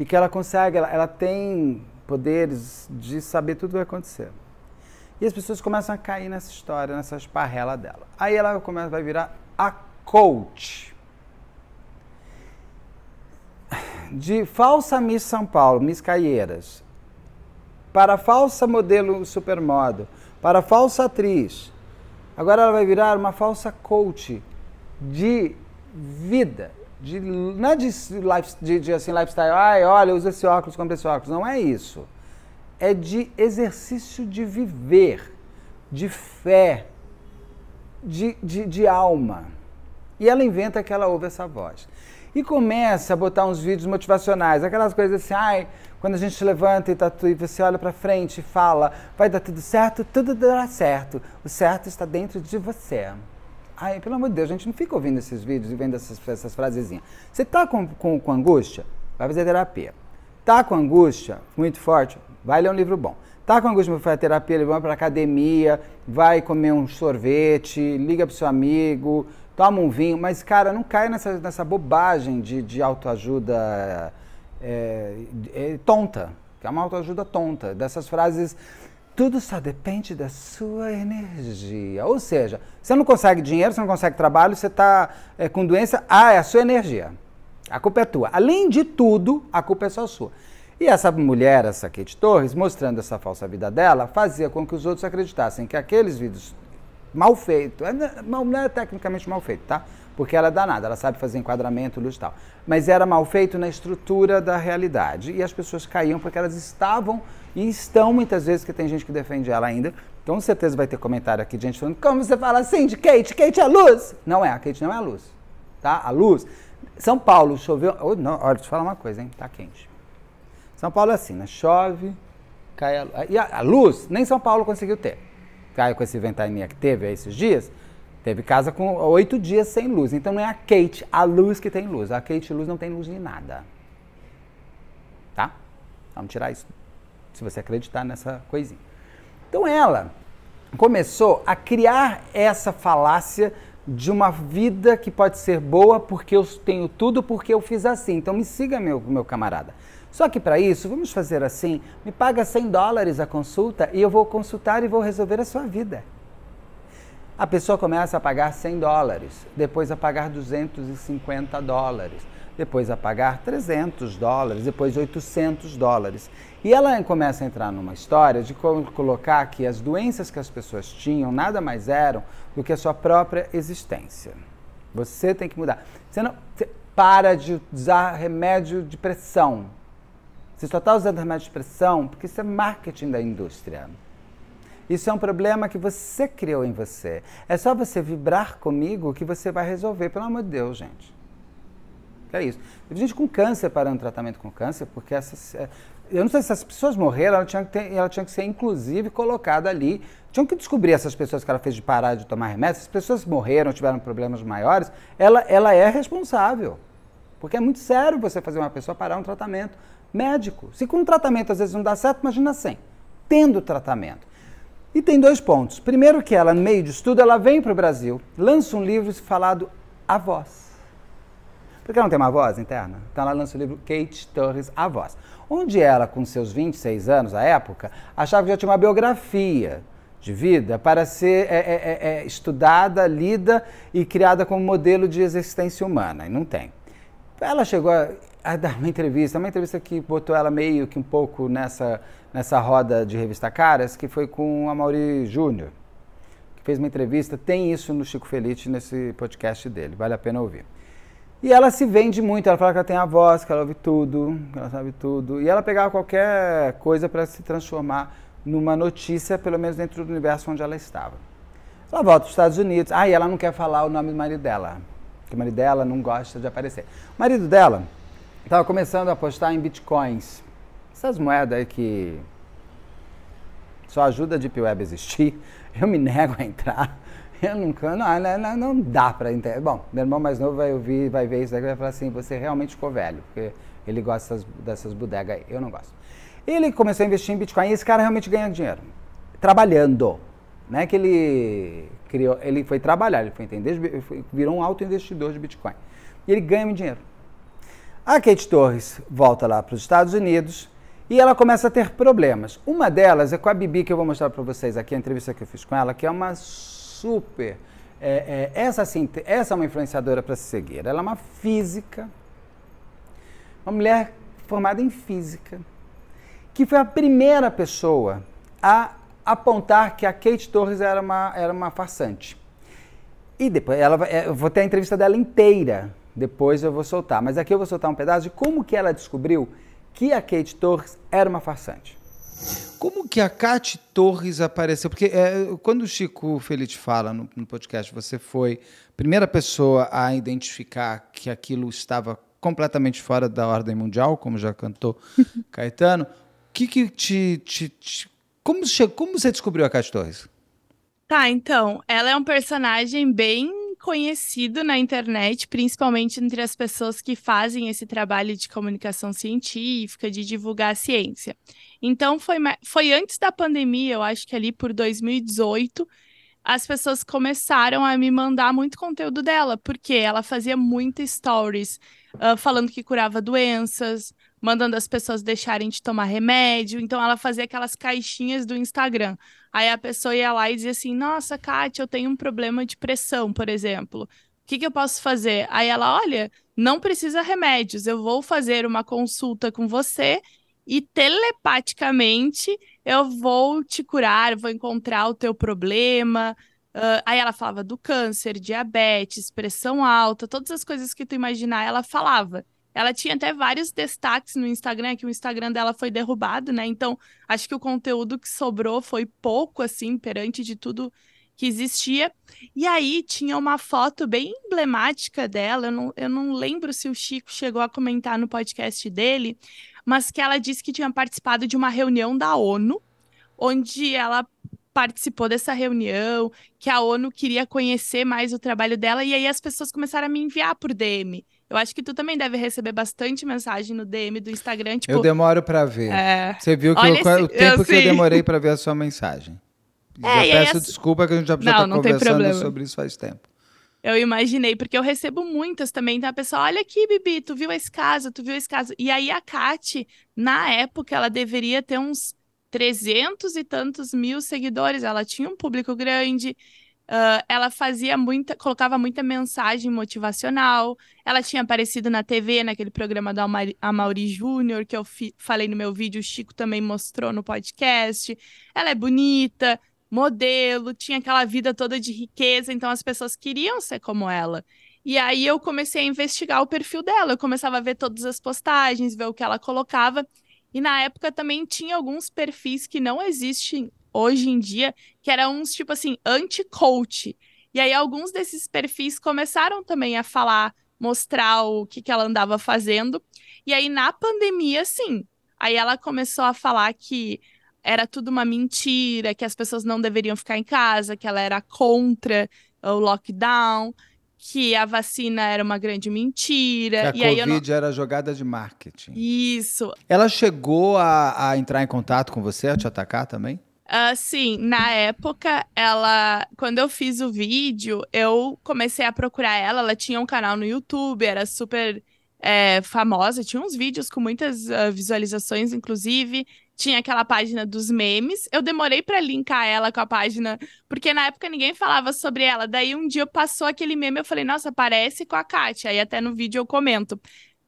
e que ela consegue, ela, ela tem poderes de saber tudo o que vai acontecer. E as pessoas começam a cair nessa história, nessa esparrela dela. Aí ela começa, a virar a coach. De falsa Miss São Paulo, Miss Caieiras, para falsa modelo supermodo, para falsa atriz. Agora ela vai virar uma falsa coach de vida de, não é de, life, de, de assim, lifestyle, ai, olha, usa esse óculos, compra esse óculos. Não é isso. É de exercício de viver, de fé, de, de, de alma. E ela inventa que ela ouve essa voz. E começa a botar uns vídeos motivacionais, aquelas coisas assim, ai, quando a gente levanta e, tatu tá e você olha para frente e fala, vai dar tudo certo, tudo dará certo. O certo está dentro de você. Ai, pelo amor de Deus, a gente não fica ouvindo esses vídeos e vendo essas, essas frasezinhas. Você tá com, com, com angústia? Vai fazer terapia. Tá com angústia muito forte? Vai ler um livro bom. Tá com angústia para terapia, ele vai para academia, vai comer um sorvete, liga pro seu amigo, toma um vinho. Mas, cara, não cai nessa, nessa bobagem de, de autoajuda é, é, tonta. Que é uma autoajuda tonta. Dessas frases tudo só depende da sua energia. Ou seja, você não consegue dinheiro, você não consegue trabalho, você está é, eh, com doença. Ah, é a sua energia. A culpa é tua. Além de tudo, a culpa é só sua. E essa mulher, essa Kate Torres, mostrando essa falsa vida dela, fazia com que os outros acreditassem que aqueles vídeos mal feitos, é, não é tecnicamente mal feito, tá? Porque ela é danada, ela sabe fazer enquadramento, luz e tal. Mas era mal feito na estrutura da realidade. E as pessoas caíam porque elas estavam e estão muitas vezes que tem gente que defende ela ainda. Então, com certeza vai ter comentário aqui de gente falando: como você fala assim de Kate? Kate é luz! Não é, a Kate não é a luz. Tá? A luz. São Paulo choveu. Oh, não, olha, deixa eu falar uma coisa, hein? Tá quente. São Paulo é assim, né? Chove, cai a luz. E a, a luz, nem São Paulo conseguiu ter. Caiu com esse ventania que teve aí esses dias. Teve casa com oito dias sem luz. Então não é a Kate, a luz que tem luz. A Kate Luz não tem luz de nada. Tá? Vamos tirar isso se você acreditar nessa coisinha. Então ela começou a criar essa falácia de uma vida que pode ser boa porque eu tenho tudo porque eu fiz assim. Então me siga, meu, meu camarada. Só que para isso, vamos fazer assim: me paga 100 dólares a consulta e eu vou consultar e vou resolver a sua vida. A pessoa começa a pagar 100 dólares, depois a pagar 250 dólares depois a pagar 300 dólares, depois 800 dólares. E ela começa a entrar numa história de colocar que as doenças que as pessoas tinham nada mais eram do que a sua própria existência. Você tem que mudar. Você não você para de usar remédio de pressão. Você só está usando remédio de pressão porque isso é marketing da indústria. Isso é um problema que você criou em você. É só você vibrar comigo que você vai resolver, pelo amor de Deus, gente. Era é isso. Teve gente com câncer parando tratamento com câncer, porque essas. É, eu não sei se essas pessoas morreram, ela tinha que, ter, ela tinha que ser, inclusive, colocada ali. Tinham que descobrir essas pessoas que ela fez de parar de tomar remédio. Se as pessoas morreram, tiveram problemas maiores, ela, ela é responsável. Porque é muito sério você fazer uma pessoa parar um tratamento médico. Se com um tratamento às vezes não dá certo, imagina sem. Tendo tratamento. E tem dois pontos. Primeiro que ela, no meio de estudo, ela vem para o Brasil, lança um livro falado A Voz. Porque ela não tem uma voz interna. Então ela lança o livro Kate Torres, A Voz. Onde ela, com seus 26 anos, à época, achava que já tinha uma biografia de vida para ser é, é, é, é, estudada, lida e criada como modelo de existência humana. E não tem. Ela chegou a, a, dar uma entrevista, uma entrevista que botou ela meio que um pouco nessa, nessa roda de revista Caras, que foi com a Mauri Júnior, que fez uma entrevista. Tem isso no Chico Feliz, nesse podcast dele. Vale a pena ouvir. E ela se vende muito, ela fala que ela tem a voz, que ela ouve tudo, que ela sabe tudo. E ela pegava qualquer coisa para se transformar numa notícia, pelo menos dentro do universo onde ela estava. Ela volta para os Estados Unidos, ah, e ela não quer falar o nome do marido dela, porque o marido dela não gosta de aparecer. O marido dela estava começando a apostar em bitcoins, essas moedas aí que só ajuda a Deep Web a existir, [LAUGHS] eu me nego a entrar eu [LAUGHS] nunca, ah, não, não, não dá para entender. Bom, meu irmão mais novo vai ouvir, vai ver isso daqui e vai falar assim, você realmente ficou velho, porque ele gosta dessas, dessas bodegas aí, eu não gosto. Ele começou a investir em Bitcoin e esse cara realmente ganha dinheiro, trabalhando. Não é que ele criou, ele foi trabalhar, ele foi entender, foi, virou um alto investidor de Bitcoin. E ele ganha muito dinheiro. A Kate Torres volta lá para os Estados Unidos, e ela começa a ter problemas. Uma delas é com a Bibi, que eu vou mostrar para vocês aqui, a entrevista que eu fiz com ela, que é uma super. É, é, essa, assim, essa é uma influenciadora para se seguir. Ela é uma física, uma mulher formada em física, que foi a primeira pessoa a apontar que a Kate Torres era uma, era uma farsante. E depois, ela, é, eu vou ter a entrevista dela inteira, depois eu vou soltar. Mas aqui eu vou soltar um pedaço de como que ela descobriu que a Kate Torres era uma farsante. Como que a Cate Torres apareceu? Porque é, quando o Chico Feliz fala no, no, podcast, você foi a primeira pessoa a identificar que aquilo estava completamente fora da ordem mundial, como já cantou [LAUGHS] Caetano. Que que te, te, te como, como você descobriu a Cate Torres? Tá, então, ela é um personagem bem conhecido na internet, principalmente entre as pessoas que fazem esse trabalho de comunicação científica, de divulgar a ciência. Então, foi, foi antes da pandemia, eu acho que ali por 2018, as pessoas começaram a me mandar muito conteúdo dela, porque ela fazia muitas stories uh, falando que curava doenças, mandando as pessoas deixarem de tomar remédio. Então ela fazia aquelas caixinhas do Instagram. Aí a pessoa ia lá e dizia assim: Nossa, Kátia, eu tenho um problema de pressão, por exemplo. O que, que eu posso fazer? Aí ela, olha, não precisa remédios, eu vou fazer uma consulta com você e telepaticamente eu vou te curar, vou encontrar o teu problema. Uh, aí ela falava do câncer, diabetes, pressão alta, todas as coisas que tu imaginar, ela falava. Ela tinha até vários destaques no Instagram, que o Instagram dela foi derrubado, né? Então, acho que o conteúdo que sobrou foi pouco, assim, perante de tudo que existia. E aí tinha uma foto bem emblemática dela, eu não, eu não lembro se o Chico chegou a comentar no podcast dele, mas que ela disse que tinha participado de uma reunião da ONU, onde ela participou dessa reunião, que a ONU queria conhecer mais o trabalho dela, e aí as pessoas começaram a me enviar por DM. Eu acho que tu também deve receber bastante mensagem no DM do Instagram. Tipo, eu demoro para ver. É... Você viu que eu, esse... o tempo eu, que eu demorei para ver a sua mensagem. É, já peço essa... desculpa que a gente já, está conversando sobre isso faz tempo. Eu imaginei, porque eu recebo muitas também, tá? A pessoa, olha aqui, Bibi, tu viu esse caso, tu viu esse caso. E aí a Kate, na época, ela deveria ter uns 300 e tantos mil seguidores. Ela tinha um público grande, Uh, ela fazia muita, colocava muita mensagem motivacional. Ela tinha aparecido na TV, naquele programa do Amaury, Amaury Júnior, que eu fi, falei no meu vídeo, o Chico também mostrou no podcast. Ela é bonita, modelo, tinha aquela vida toda de riqueza, então as pessoas queriam ser como ela. E aí eu comecei a investigar o perfil dela, eu começava a ver todas as postagens, ver o que ela colocava. E na época também tinha alguns perfis que não existem hoje em dia, que era uns, tipo assim, anti-coach. E aí alguns desses perfis começaram também a falar, mostrar o que, que ela andava fazendo. E aí na pandemia, sim. Aí ela começou a falar que era tudo uma mentira, que as pessoas não deveriam ficar em casa, que ela era contra o lockdown, que a vacina era uma grande mentira. Que a e Covid não... era jogada de marketing. Isso. Ela chegou a, a entrar em contato com você, a te atacar também? Assim, na época, ela. Quando eu fiz o vídeo, eu comecei a procurar ela. Ela tinha um canal no YouTube, era super é, famosa, tinha uns vídeos com muitas uh, visualizações, inclusive. Tinha aquela página dos memes. Eu demorei para linkar ela com a página, porque na época ninguém falava sobre ela. Daí um dia passou aquele meme, eu falei, nossa, parece com a Kátia. Aí até no vídeo eu comento.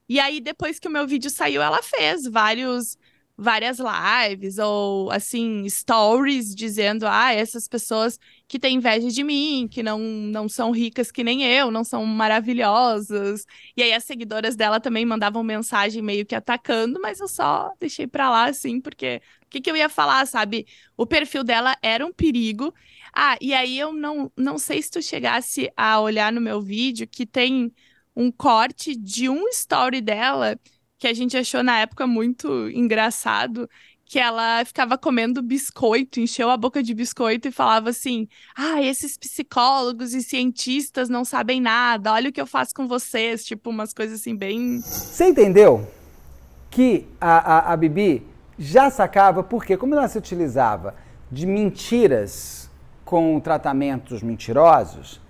E aí, depois que o meu vídeo saiu, ela fez vários várias lives ou assim stories dizendo ah essas pessoas que têm inveja de mim que não não são ricas que nem eu não são maravilhosas e aí as seguidoras dela também mandavam mensagem meio que atacando mas eu só deixei para lá assim porque o que, que eu ia falar sabe o perfil dela era um perigo ah e aí eu não não sei se tu chegasse a olhar no meu vídeo que tem um corte de um story dela que a gente achou na época muito engraçado, que ela ficava comendo biscoito, encheu a boca de biscoito e falava assim: "Ah, esses psicólogos e cientistas não sabem nada. Olha o que eu faço com vocês", tipo umas coisas assim bem Você entendeu? Que a, a, a Bibi já sacava porque como ela se utilizava de mentiras com tratamentos mentirosos,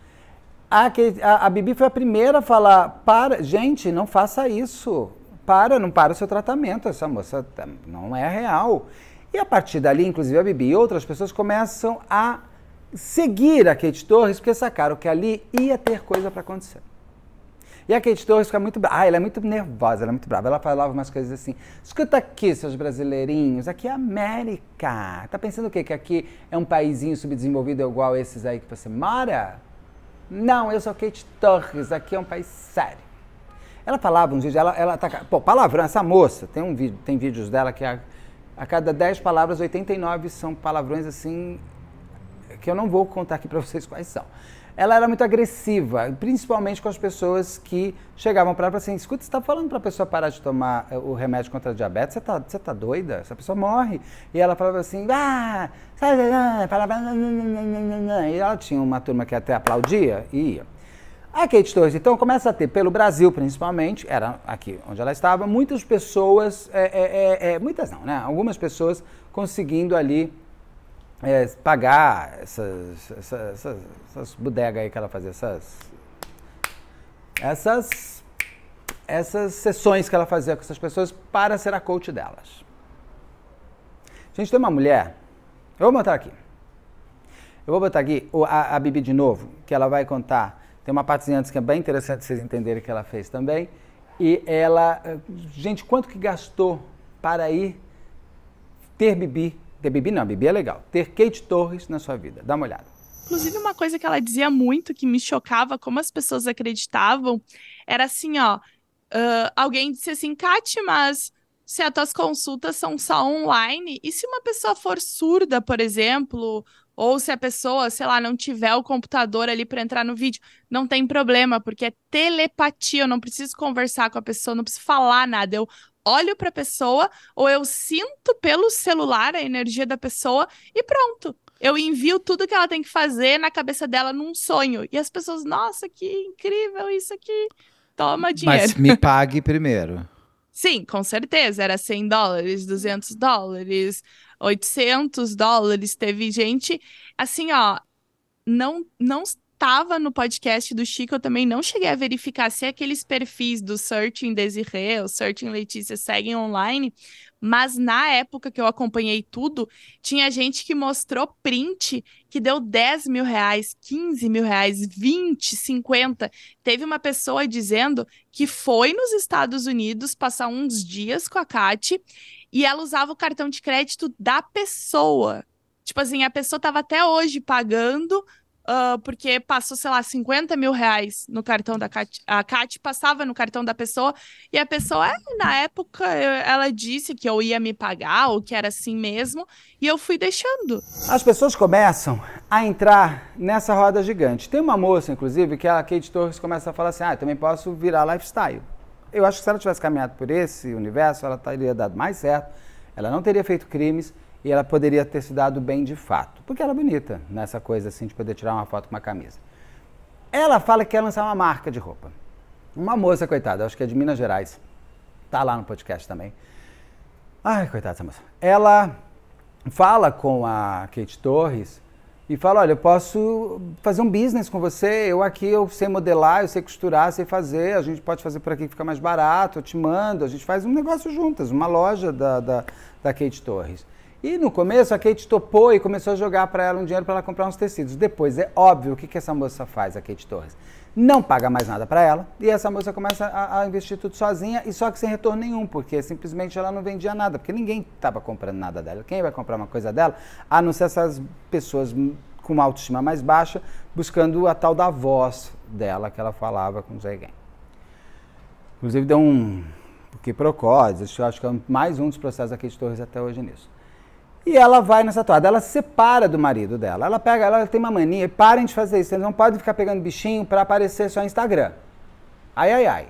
a, a, a Bibi foi a primeira a falar: para, gente, não faça isso para, não para o seu tratamento, essa moça tá, não é real. E a partir dali, inclusive a Bibi e outras pessoas começam a seguir a Kate Torres porque sacaram que ali ia ter coisa para acontecer. E a Kate Torres fica muito brava. Ah, ela é muito nervosa, ela é muito brava. Ela falava umas coisas assim. Escuta aqui, seus brasileirinhos, aqui é América. Tá pensando o quê? Que aqui é um paizinho subdesenvolvido igual esses aí que você mora? Não, eu sou Kate Torres, aqui é um país sério. Ela falava uns vídeos, ela, ela tá. Pô, palavrão, essa moça, tem, um vídeo, tem vídeos dela que é a, a cada 10 palavras, 89 são palavrões assim. que eu não vou contar aqui para vocês quais são. Ela era muito agressiva, principalmente com as pessoas que chegavam para ela e assim: escuta, você está falando para a pessoa parar de tomar eh, o remédio contra a diabetes? Você está você tá doida? Essa pessoa morre. E ela falava assim: ah, palavra. Ah, ah, ah, e ela tinha uma turma que até aplaudia e ia. A Kate é Torres, então, começa a ter, pelo Brasil principalmente, era aqui onde ela estava, muitas pessoas, é, é, é, é muitas não, né? Algumas pessoas conseguindo ali é, pagar essas, essas, essas, essas bodegas aí que ela fazia, essas. Essas. Essas sessões que ela fazia com essas pessoas para ser a coach delas. A gente tem uma mulher, eu vou botar aqui. Eu vou botar aqui a, a Bibi de novo, que ela vai contar tem uma partezinha antes que é bem interessante vocês entenderem que ela fez também. E ela, eh, gente, quanto que gastou para ir ter Bibi, ter Bibi não, Bibi é legal, ter Kate Torres na sua vida? Dá uma olhada. Inclusive, uma coisa que ela dizia muito, que me chocava, como as pessoas acreditavam, era assim, ó, uh, alguém disse assim, Kate, mas se as tuas consultas são só online, e se uma pessoa for surda, por exemplo, ou se a pessoa, sei lá, não tiver o computador ali para entrar no vídeo, não tem problema, porque é telepatia, eu não preciso conversar com a pessoa, não preciso falar nada. Eu olho para a pessoa ou eu sinto pelo celular a energia da pessoa e pronto. Eu envio tudo que ela tem que fazer na cabeça dela num sonho. E as pessoas, nossa, que incrível isso aqui. Toma dinheiro. Mas me pague primeiro. [LAUGHS] Sim, com certeza. Era 100 dólares, 200 dólares. 800 dólares, teve gente assim, ó, não não tava no podcast do Chico, eu também não cheguei a verificar se aqueles perfis do Searching Desirê o Searching Letícia seguem online, mas na época que eu acompanhei tudo, tinha gente que mostrou print que deu 10 mil reais, 15 mil reais, 20, 50. Teve uma pessoa dizendo que foi nos Estados Unidos passar uns dias com a Kate e ela usava o cartão de crédito da pessoa. Tipo assim, a pessoa estava até hoje pagando uh, porque passou, sei lá, 50 mil reais no cartão da Cat. A Cat passava no cartão da pessoa e a pessoa, é, na época, ela disse que eu ia me pagar ou que era assim mesmo e eu fui deixando. As pessoas começam a entrar nessa roda gigante. Tem uma moça, inclusive, que a Kate Torres começa a falar assim: ah, eu também posso virar lifestyle. Eu acho que se ela tivesse caminhado por esse universo, ela teria dado mais certo, ela não teria feito crimes e ela poderia ter se dado bem de fato, porque ela é bonita nessa coisa assim de poder tirar uma foto com uma camisa. Ela fala que quer lançar uma marca de roupa. Uma moça, coitada, acho que é de Minas Gerais, tá lá no podcast também. Ai, coitada essa moça. Ela fala com a Kate Torres e fala: Olha, eu posso fazer um business com você. Eu aqui, eu sei modelar, eu sei costurar, sei fazer. A gente pode fazer por aqui que fica mais barato. Eu te mando. A gente faz um negócio juntas, uma loja da, da, da Kate Torres. E no começo a Kate topou e começou a jogar para ela um dinheiro para ela comprar uns tecidos. Depois é óbvio o que, que essa moça faz, a Kate Torres. Não paga mais nada para ela e essa moça começa a, a, investir tudo sozinha e só que sem retorno nenhum, porque simplesmente ela não vendia nada, porque ninguém estava comprando nada dela. Quem vai comprar uma coisa dela? A não ser essas pessoas com uma autoestima mais baixa, buscando a tal da voz dela que ela falava com ninguém. Inclusive deu um. Porque Eu acho que é mais um dos processos da Kate Torres até hoje nisso. E ela vai nessa toada, ela se separa do marido dela. Ela pega, ela tem uma mania, parem de fazer isso, vocês não podem ficar pegando bichinho para aparecer só no Instagram. Ai, ai, ai.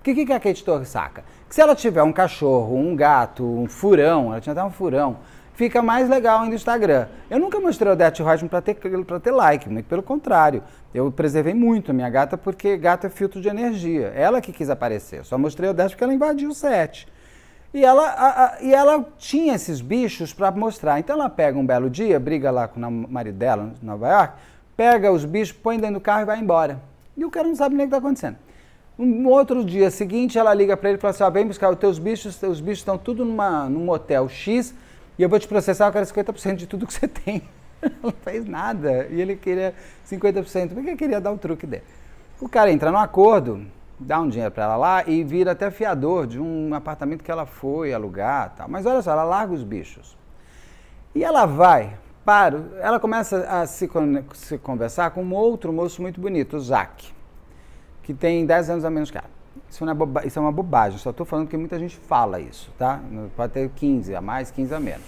O que, que a Kate Torres saca? Que se ela tiver um cachorro, um gato, um furão, ela tinha até um furão, fica mais legal ainda o Instagram. Eu nunca mostrei o Death Rodman para ter, pra ter like, muito pelo contrário. Eu preservei muito a minha gata porque gata é filtro de energia. Ela que quis aparecer. Eu só mostrei o Death porque ela invadiu o set. E ela, a, a, e ela tinha esses bichos para mostrar. Então ela pega um belo dia, briga lá com o marido dela, em Nova York, pega os bichos, põe dentro do carro e vai embora. E o cara não sabe nem o que está acontecendo. Um outro dia seguinte, ela liga para ele e fala assim: ah, vem buscar os teus bichos, os bichos estão tudo numa, num hotel X e eu vou te processar, eu quero 50% de tudo que você tem. [LAUGHS] Ela não fez nada e ele queria 50%, porque ele queria dar o truque dele. O cara entra no acordo, dá um dinheiro para ela lá e vira até fiador de um apartamento que ela foi alugar. Tal. Mas olha só, ela larga os bichos. E ela vai para. Ela começa a se, se conversar com um outro moço muito bonito, o Zac, que tem 10 anos a menos que ela. Isso, é boba, isso é uma bobagem, só estou falando que muita gente fala isso, tá? Pode ter 15 a mais, 15 a menos.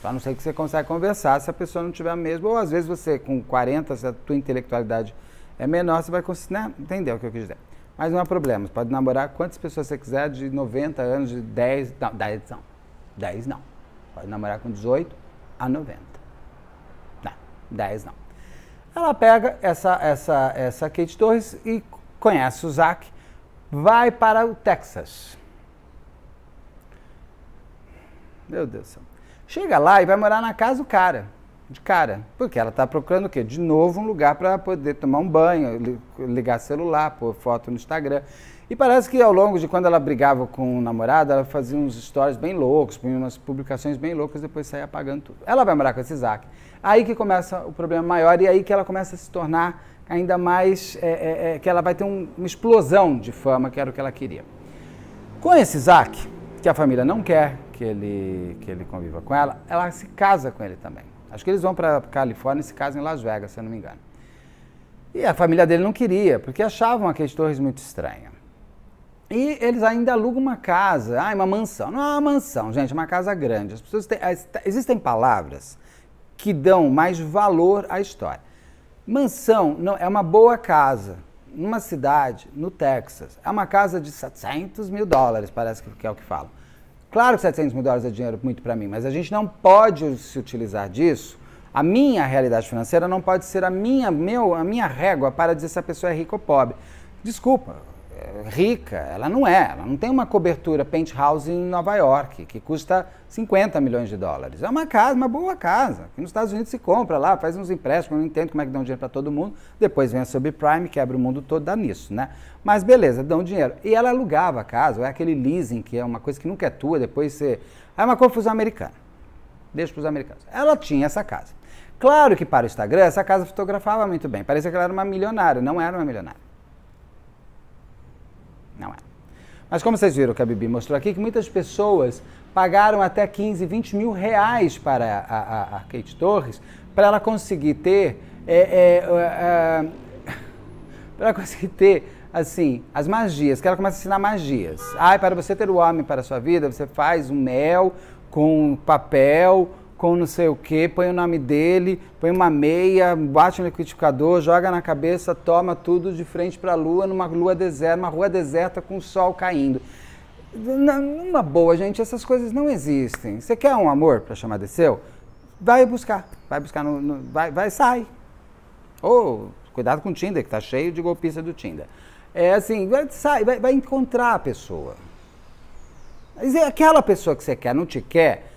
Só não sei que você consegue conversar se a pessoa não tiver mesmo, ou às vezes você com 40, se a tua intelectualidade é menor, você vai conseguir, né? o que eu quis dizer. Mas não há problema, você pode namorar quantas pessoas você quiser, de 90 anos, de 10, não, 10 não, 10 não. Pode namorar com 18 a 90. Não, 10 não. Ela pega essa, essa, essa Kate Torres e conhece o Zac, vai para o Texas. Meu Deus do céu. Chega lá e vai morar na casa do cara de cara, porque ela está procurando o quê? De novo um lugar para poder tomar um banho, ligar celular, pôr foto no Instagram. E parece que ao longo de quando ela brigava com o namorado, ela fazia uns stories bem loucos, umas publicações bem loucas, depois saía apagando tudo. Ela vai morar com esse Isaac. Aí que começa o problema maior e aí que ela começa a se tornar ainda mais, é, é, é, que ela vai ter um, uma explosão de fama, que era o que ela queria. Com esse Isaac, que a família não quer que ele, que ele conviva com ela, ela se casa com ele também. Acho que eles vão para Califórnia, se caso em Las Vegas, se eu não me engano. E a família dele não queria, porque achavam aqueles torres muito estranha. E eles ainda alugam uma casa, ah, uma mansão. Não é uma mansão, gente, é uma casa grande. As pessoas têm, existem palavras que dão mais valor à história. Mansão não é uma boa casa numa cidade no Texas. É uma casa de 700 mil dólares, parece que é o que falam. Claro que 700 mil dólares é dinheiro muito para mim, mas a gente não pode se utilizar disso. A minha realidade financeira não pode ser a minha, meu, a minha régua para dizer se a pessoa é rica ou pobre. Desculpa, rica, ela não é, ela não tem uma cobertura penthouse em Nova York, que custa 50 milhões de dólares. É uma casa, uma boa casa, que nos Estados Unidos se compra lá, faz uns empréstimos, não entendo como é que dão dinheiro para todo mundo, depois vem a subprime, quebra o mundo todo, dá nisso, né? Mas beleza, dão dinheiro. E ela alugava a casa, ou é aquele leasing, que é uma coisa que nunca é tua, depois você... É uma confusão americana. Deixa para os americanos. Ela tinha essa casa. Claro que para o Instagram, essa casa fotografava muito bem. Parecia que ela era uma milionária, não era uma milionária. Não é. Mas como vocês viram que a Bibi mostrou aqui, que muitas pessoas pagaram até 15, 20 mil reais para a, a, a Kate Torres para ela conseguir ter. É, é, é, é para conseguir ter assim, as magias, que ela começa a ensinar magias. Ai, para você ter o homem para a sua vida, você faz um mel com papel, com não sei o que, põe o nome dele, põe uma meia, bate no liquidificador, joga na cabeça, toma tudo de frente para a lua, numa lua deserta, uma rua deserta com o sol caindo. Numa boa, gente, essas coisas não existem. Você quer um amor para chamar de seu? Vai buscar, vai buscar, no, no vai, vai, sai. Ou, cuidado com o Tinder, que tá cheio de golpista do Tinder. É assim, vai, sai, vai, vai encontrar a pessoa. Mas é aquela pessoa que você quer, não te quer,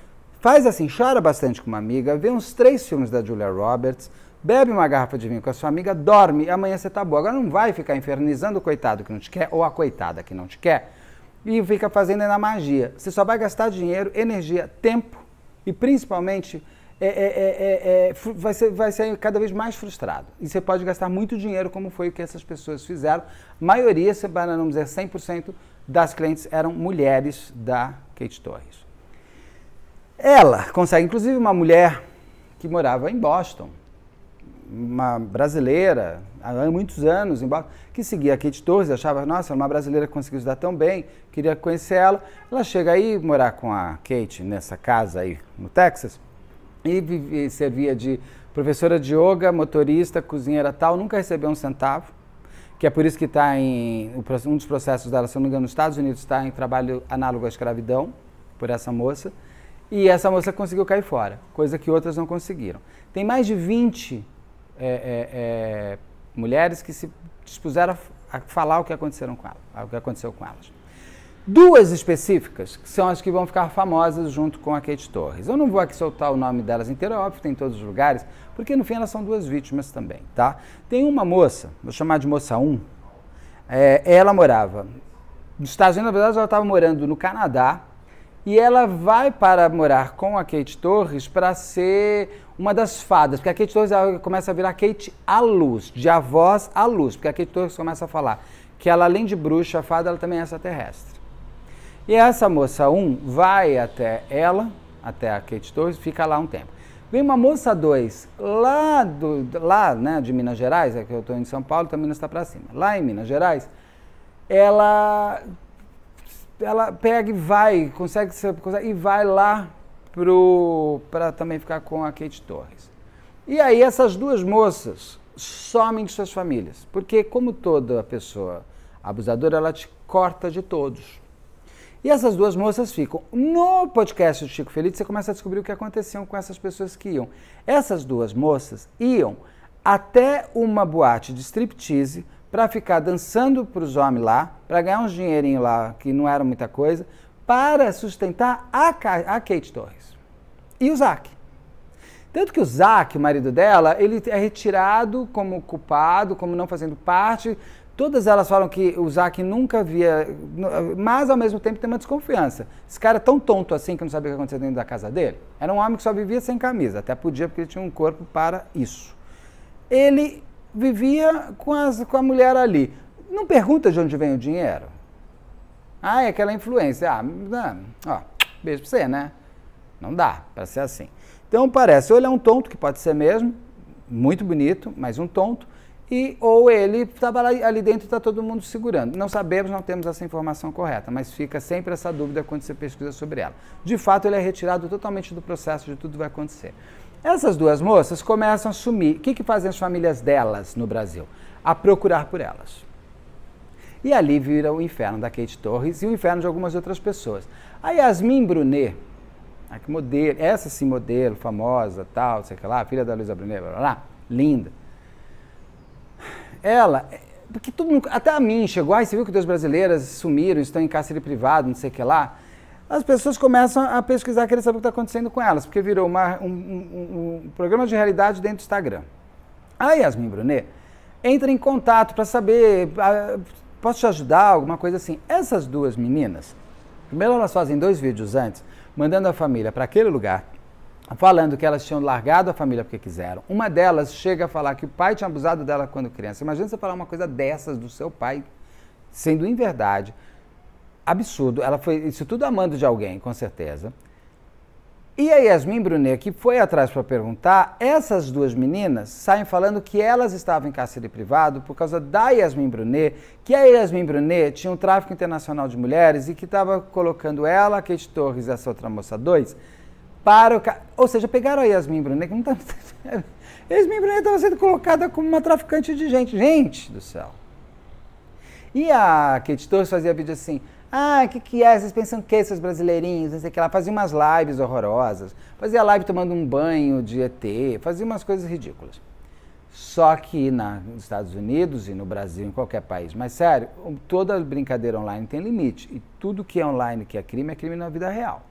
Faz assim, chora bastante com uma amiga, vê uns três filmes da Julia Roberts, bebe uma garrafa de vinho com a sua amiga, dorme, amanhã você tá boa. Agora não vai ficar infernizando o coitado que não te quer ou a coitada que não te quer e fica fazendo na magia. Você só vai gastar dinheiro, energia, tempo e principalmente é, é, é, é, é vai, ser, vai ser cada vez mais frustrado. E você pode gastar muito dinheiro, como foi o que essas pessoas fizeram. A maioria, se não dizer 100%, das clientes eram mulheres da Kate Torres. Ela consegue, inclusive, uma mulher que morava em Boston, uma brasileira, há muitos anos, em Boston, que seguia a Kate Torres, achava, nossa, uma brasileira que conseguiu estudar tão bem, queria conhecer ela. Ela chega aí morar com a Kate nessa casa aí no Texas e, e servia de professora de yoga, motorista, cozinheira tal, nunca recebeu um centavo, que é por isso que está em. Um dos processos dela, se não me engano, nos Estados Unidos está em trabalho análogo à escravidão, por essa moça. E essa moça conseguiu cair fora, coisa que outras não conseguiram. Tem mais de 20 é, é, é, mulheres que se dispuseram a, falar o que, aconteceram com ela, o que aconteceu com elas. Duas específicas, que são as que vão ficar famosas junto com a Kate Torres. Eu não vou aqui soltar o nome delas inteiro, é óbvio que tem em todos os lugares, porque no fim elas são duas vítimas também, tá? Tem uma moça, vou chamar de moça 1, é, ela morava nos Estados Unidos, na verdade ela estava morando no Canadá, e ela vai para morar com a Kate Torres para ser uma das fadas, porque a Kate Torres começa a virar Kate à luz, de avós à luz, porque a Kate Torres começa a falar que ela, além de bruxa, fada, ela também é extraterrestre. E essa moça 1 um, vai até ela, até a Kate Torres, fica lá um tempo. Vem uma moça 2, lá, do, lá né, de Minas Gerais, é que eu estou em São Paulo, então Minas está para cima. Lá em Minas Gerais, ela ela pega e vai, consegue, consegue e vai lá para também ficar com a Kate Torres. E aí essas duas moças somem de suas famílias, porque como toda pessoa abusadora, ela te corta de todos. E essas duas moças ficam. No podcast do Chico Feliz, você começa a descobrir o que aconteceu com essas pessoas que iam. Essas duas moças iam até uma boate de striptease para ficar dançando para os homens lá, para ganhar uns dinheirinho lá, que não era muita coisa, para sustentar a, a Kate Torres e o Zac. Tanto que o Zac, o marido dela, ele é retirado como culpado, como não fazendo parte. Todas elas falam que o Zac nunca via, mas ao mesmo tempo tem uma desconfiança. Esse cara é tão tonto assim que não sabia o que acontecia dentro da casa dele. Era um homem que só vivia sem camisa, até podia porque ele tinha um corpo para isso. Ele vivia com, as, com a mulher ali. Não pergunta de onde vem o dinheiro. Ah, é aquela influência. Ah, não, ó, beijo pra você, né? Não dá para ser assim. Então parece, ou ele é um tonto, que pode ser mesmo, muito bonito, mas um tonto, e ou ele estava ali dentro está todo mundo segurando. Não sabemos, não temos essa informação correta, mas fica sempre essa dúvida quando você pesquisa sobre ela. De fato, ele é retirado totalmente do processo de tudo vai acontecer. Essas duas moças começam a sumir. O que, que fazem as famílias delas no Brasil? A procurar por elas. E ali vira o inferno da Kate Torres e o inferno de algumas outras pessoas. A Yasmin Brunet, a que modelo, essa sim modelo, famosa, tal, sei lá, filha da Luiza Brunet, blá, blá, blá, linda. Ela, porque todo mundo, até a mim chegou, ai, você viu que duas brasileiras sumiram, estão em cárcere privado, não sei o que lá as pessoas começam a pesquisar, querer saber o que está acontecendo com elas, porque virou uma, um, um, um, programa de realidade dentro do Instagram. Aí, ah, Yasmin Brunet entra em contato para saber, ah, posso te ajudar, alguma coisa assim. Essas duas meninas, primeiro elas fazem dois vídeos antes, mandando a família para aquele lugar, falando que elas tinham largado a família porque quiseram. Uma delas chega a falar que o pai tinha abusado dela quando criança. Imagina você falar uma coisa dessas do seu pai, sendo em verdade, absurdo. Ela foi isso tudo amando de alguém, com certeza. E a Yasmin Brunet, que foi atrás para perguntar, essas duas meninas saem falando que elas estavam em cárcere privado por causa da Yasmin Brunet, que a Yasmin Brunet tinha um tráfico internacional de mulheres e que estava colocando ela, a Kate Torres e essa outra moça, dois, para o... Ca... Ou seja, pegaram a Yasmin Brunet, que não estava... [LAUGHS] a Yasmin Brunet estava sendo colocada como uma traficante de gente. Gente do céu! E a Kate Torres fazia vídeo assim... Ah, o que, que é? Vocês pensam que esses brasileirinhos? Não sei que lá. Fazia umas lives horrorosas. Fazia live tomando um banho de ET. Fazia umas coisas ridículas. Só que na, nos Estados Unidos e no Brasil, em qualquer país mais sério, toda brincadeira online tem limite. E tudo que é online que é crime, é crime na vida real.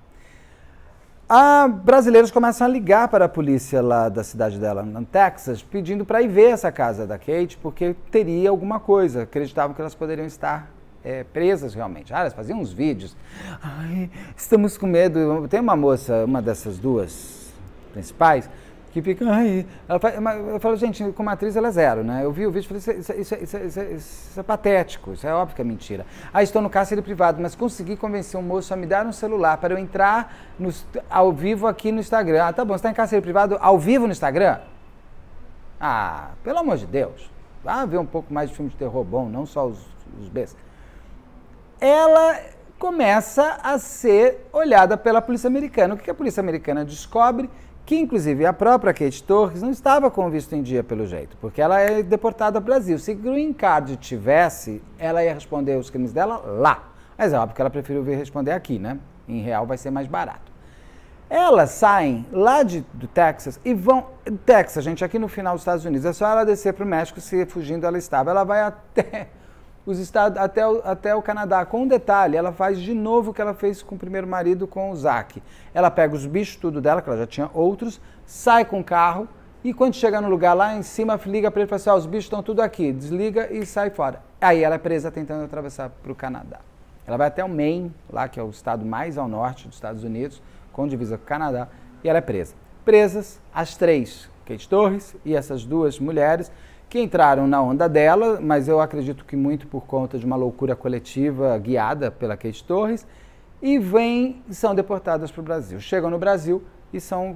Ah, brasileiros começam a ligar para a polícia lá da cidade dela, no Texas, pedindo para ir ver essa casa da Kate, porque teria alguma coisa. Acreditavam que elas poderiam estar é, presas realmente. Ah, elas faziam uns vídeos. Ai, estamos com medo. Tem uma moça, uma dessas duas principais, que fica. Ai, ela fala, eu falo, gente, como atriz ela é zero, né? Eu vi o vídeo e falei, isso, é, isso, é, isso, é, isso, é patético, isso é óbvio que é mentira. Ah, estou no cárcere privado, mas consegui convencer um moço a me dar um celular para eu entrar no, ao vivo aqui no Instagram. Ah, tá bom, você está em cárcere privado ao vivo no Instagram? Ah, pelo amor de Deus. Vá ah, ver um pouco mais de filme de terror bom, não só os, os bestas ela começa a ser olhada pela polícia americana. O que a polícia americana descobre? Que inclusive a própria Kate Torres não estava com o visto em dia, pelo jeito, porque ela é deportada ao Brasil. Se Green Card tivesse, ela ia responder os crimes dela lá. Mas é óbvio que ela preferiu vir responder aqui, né? Em real vai ser mais barato. Elas saem lá de, do Texas e vão. Texas, gente, aqui no final dos Estados Unidos. É só ela descer para o México se fugindo ela estava. Ela vai até os Estados, até, o, até o Canadá. Com um detalhe, ela faz de novo o que ela fez com o primeiro marido, com o Zac. Ela pega os bichos tudo dela, que ela já tinha outros, sai com o carro e quando chega no lugar lá em cima, liga para ele e fala assim, ah, os bichos estão tudo aqui. Desliga e sai fora. Aí ela é presa tentando atravessar para o Canadá. Ela vai até o Maine, lá que é o estado mais ao norte dos Estados Unidos, com divisa com o Canadá, e ela é presa. Presas as três, Kate Torres e essas duas mulheres, que entraram na onda dela, mas eu acredito que muito por conta de uma loucura coletiva guiada pela Kate Torres, e vêm são deportadas para o Brasil. Chegam no Brasil e são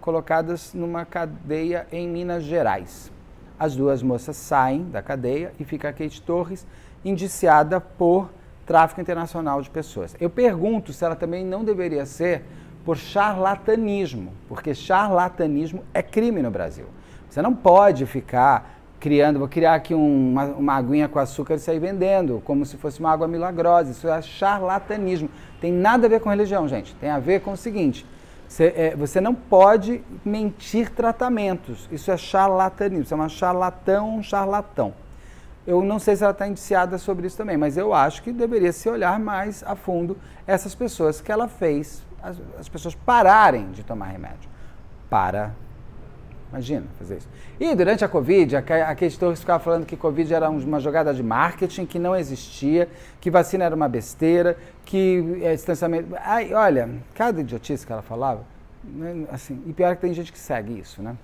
colocadas numa cadeia em Minas Gerais. As duas moças saem da cadeia e fica a Kate Torres indiciada por tráfico internacional de pessoas. Eu pergunto se ela também não deveria ser por charlatanismo, porque charlatanismo é crime no Brasil. Você não pode ficar criando, vou criar aqui um, uma, uma aguinha com açúcar e sair vendendo, como se fosse uma água milagrosa. Isso é charlatanismo. Tem nada a ver com religião, gente. Tem a ver com o seguinte: você, é, você não pode mentir tratamentos. Isso é charlatanismo. Isso é uma charlatão, um charlatão. Eu não sei se ela está indiciada sobre isso também, mas eu acho que deveria se olhar mais a fundo essas pessoas que ela fez, as, as pessoas pararem de tomar remédio para Imagina fazer isso. E durante a Covid, a Kate Torres ficava falando que Covid era uma jogada de marketing, que não existia, que vacina era uma besteira, que é, distanciamento. Ai, olha, cada idiotice que ela falava, né, assim, e pior é que tem gente que segue isso, né?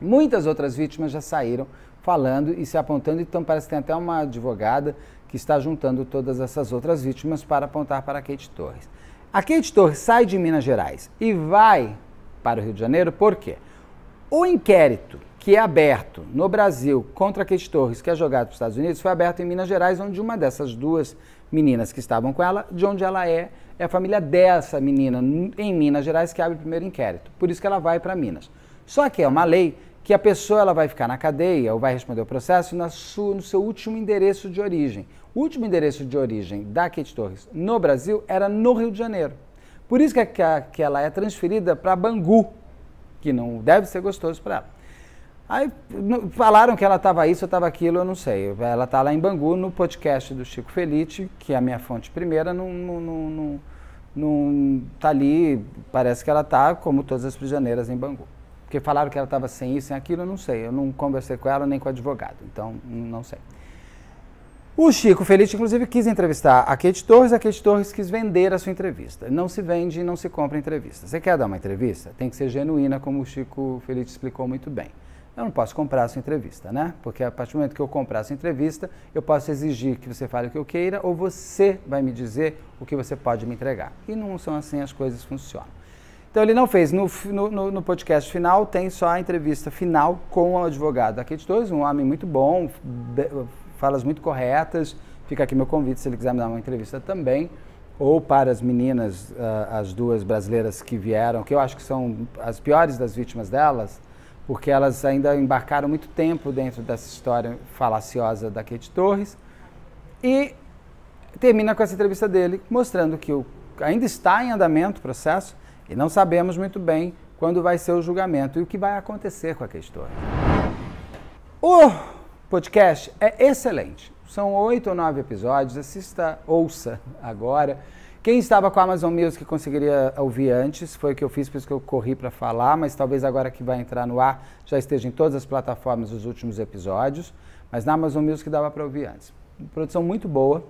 Muitas outras vítimas já saíram falando e se apontando, então parece que tem até uma advogada que está juntando todas essas outras vítimas para apontar para a Kate Torres. A Kate Torres sai de Minas Gerais e vai para o Rio de Janeiro, por quê? O inquérito que é aberto no Brasil contra Kate Torres, que é jogado para os Estados Unidos, foi aberto em Minas Gerais, onde uma dessas duas meninas que estavam com ela, de onde ela é, é a família dessa menina em Minas Gerais que abre o primeiro inquérito. Por isso que ela vai para Minas. Só que é uma lei que a pessoa ela vai ficar na cadeia ou vai responder o processo na sua, no seu último endereço de origem. O último endereço de origem da Kate Torres no Brasil era no Rio de Janeiro. Por isso que, a, que ela é transferida para Bangu, que não deve ser gostoso para ela. Aí falaram que ela estava isso, estava aquilo, eu não sei. Ela está lá em Bangu, no podcast do Chico Felite, que é a minha fonte primeira, não, não, não, não, tá ali, parece que ela está como todas as prisioneiras em Bangu. Porque falaram que ela estava sem isso, sem aquilo, eu não sei. Eu não conversei com ela nem com o advogado, então não sei. O Chico Feliz inclusive, quis entrevistar a Kate Torres, a Kate Torres quis vender a sua entrevista. Não se vende e não se compra entrevista. Você quer dar uma entrevista? Tem que ser genuína, como o Chico Feliz explicou muito bem. Eu não posso comprar a sua entrevista, né? Porque a partir do momento que eu comprar a sua entrevista, eu posso exigir que você fale o que eu queira ou você vai me dizer o que você pode me entregar. E não são assim as coisas funcionam. Então ele não fez. No, no, no, podcast final tem só a entrevista final com o advogado da Kate Torres, um homem muito bom, falas muito corretas. Fica aqui meu convite, se ele quiser me dar uma entrevista também. Ou para as meninas, uh, as duas brasileiras que vieram, que eu acho que são as piores das vítimas delas, porque elas ainda embarcaram muito tempo dentro dessa história falaciosa da Kate Torres. E termina com essa entrevista dele, mostrando que o, ainda está em andamento o processo e não sabemos muito bem quando vai ser o julgamento e o que vai acontecer com a Kate Torres podcast é excelente. São oito ou nove episódios, assista, ouça agora. Quem estava com a Amazon Music conseguiria ouvir antes, foi o que eu fiz, por isso que eu corri para falar, mas talvez agora que vai entrar no ar já esteja em todas as plataformas os últimos episódios, mas na Amazon Music dava para ouvir antes. produção muito boa,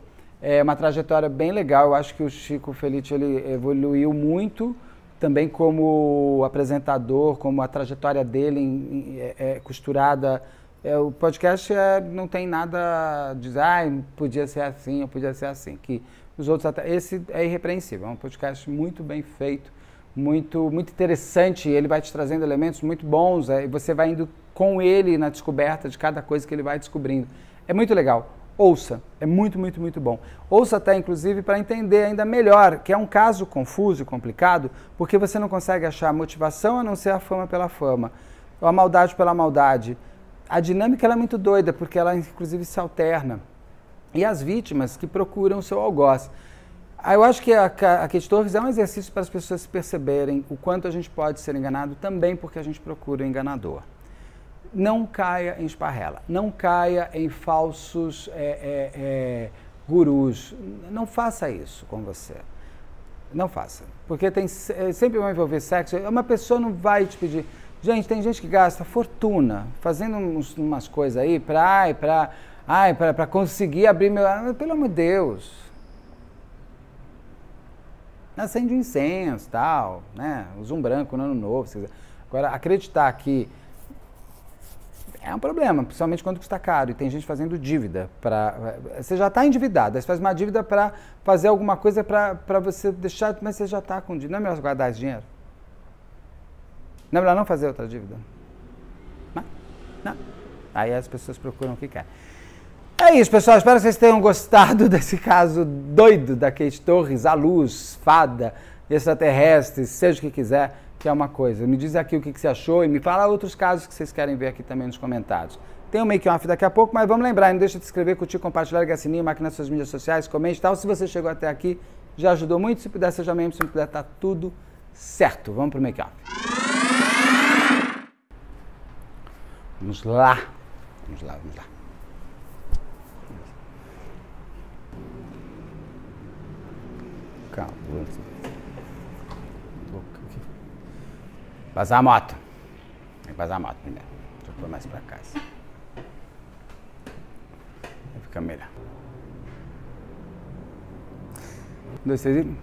é uma trajetória bem legal, eu acho que o Chico Felice ele evoluiu muito também como apresentador, como a trajetória dele em, em, é, é, costurada é, o podcast é, não tem nada de ah, podia ser assim ou podia ser assim. Que os outros até, esse é irrepreensível. É um podcast muito bem feito, muito, muito interessante. Ele vai te trazendo elementos muito bons. É, e você vai indo com ele na descoberta de cada coisa que ele vai descobrindo. É muito legal. Ouça, é muito, muito, muito bom. Ouça até, inclusive, para entender ainda melhor, que é um caso confuso e complicado, porque você não consegue achar motivação a não ser a fama pela fama, ou a maldade pela maldade, a dinâmica é muito doida, porque ela inclusive se alterna. E as vítimas que procuram o seu algoz. Ah, eu acho que a, a é um exercício para as pessoas perceberem o quanto a gente pode ser enganado também porque a gente procura o enganador. Não caia em esparrela, não caia em falsos é, é, é, gurus. Não faça isso com você. Não faça. Porque tem, é, sempre vai envolver sexo. Uma pessoa não vai te pedir Gente, tem gente que gasta fortuna fazendo uns, umas coisas aí para ai, pra, ai, pra, pra conseguir abrir meu. Ah, pelo amor de Deus. Acende um incenso tal, né? Usa um branco no ano novo. Agora, acreditar que é um problema, principalmente quando custa caro. E tem gente fazendo dívida. Pra, você já está endividado, aí você faz uma dívida para fazer alguma coisa para você deixar, mas você já está com dívida. Não é melhor guardar esse dinheiro? Não é melhor não fazer outra dívida? Não. não. Aí as pessoas procuram o que querem. É isso, pessoal. Espero que vocês tenham gostado [LAUGHS] desse caso doido da Kate Torres, a luz, fada, extraterrestre, seja o que quiser, que é uma coisa. Me diz aqui o que, você achou e me fala outros casos que vocês querem ver aqui também nos comentários. Tem o um make-off daqui a pouco, mas vamos lembrar, não deixa de se inscrever, curtir, compartilhar, ligar sininho, marque nas suas mídias sociais, comente e tal. Se você chegou até aqui, já ajudou muito. Se puder, seja membro. Se não puder, tá tudo certo. Vamos pro make-off. Vamos lá. Vamos lá, vamos lá. Calma. Vazar a moto. Tem que vazar a moto primeiro. Deixa eu pôr mais pra cá. Vai assim. ficar melhor. Um, dois, três e...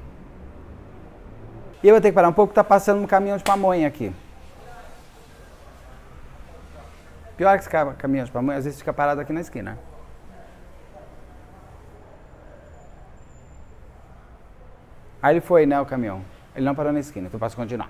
E eu vou ter que parar um pouco, tá passando um caminhão de pamonha aqui. Pior que esse caminhão de pamonha, às vezes fica parado aqui na esquina. Aí ele foi, né, o caminhão. Ele não parou na esquina, então posso continuar.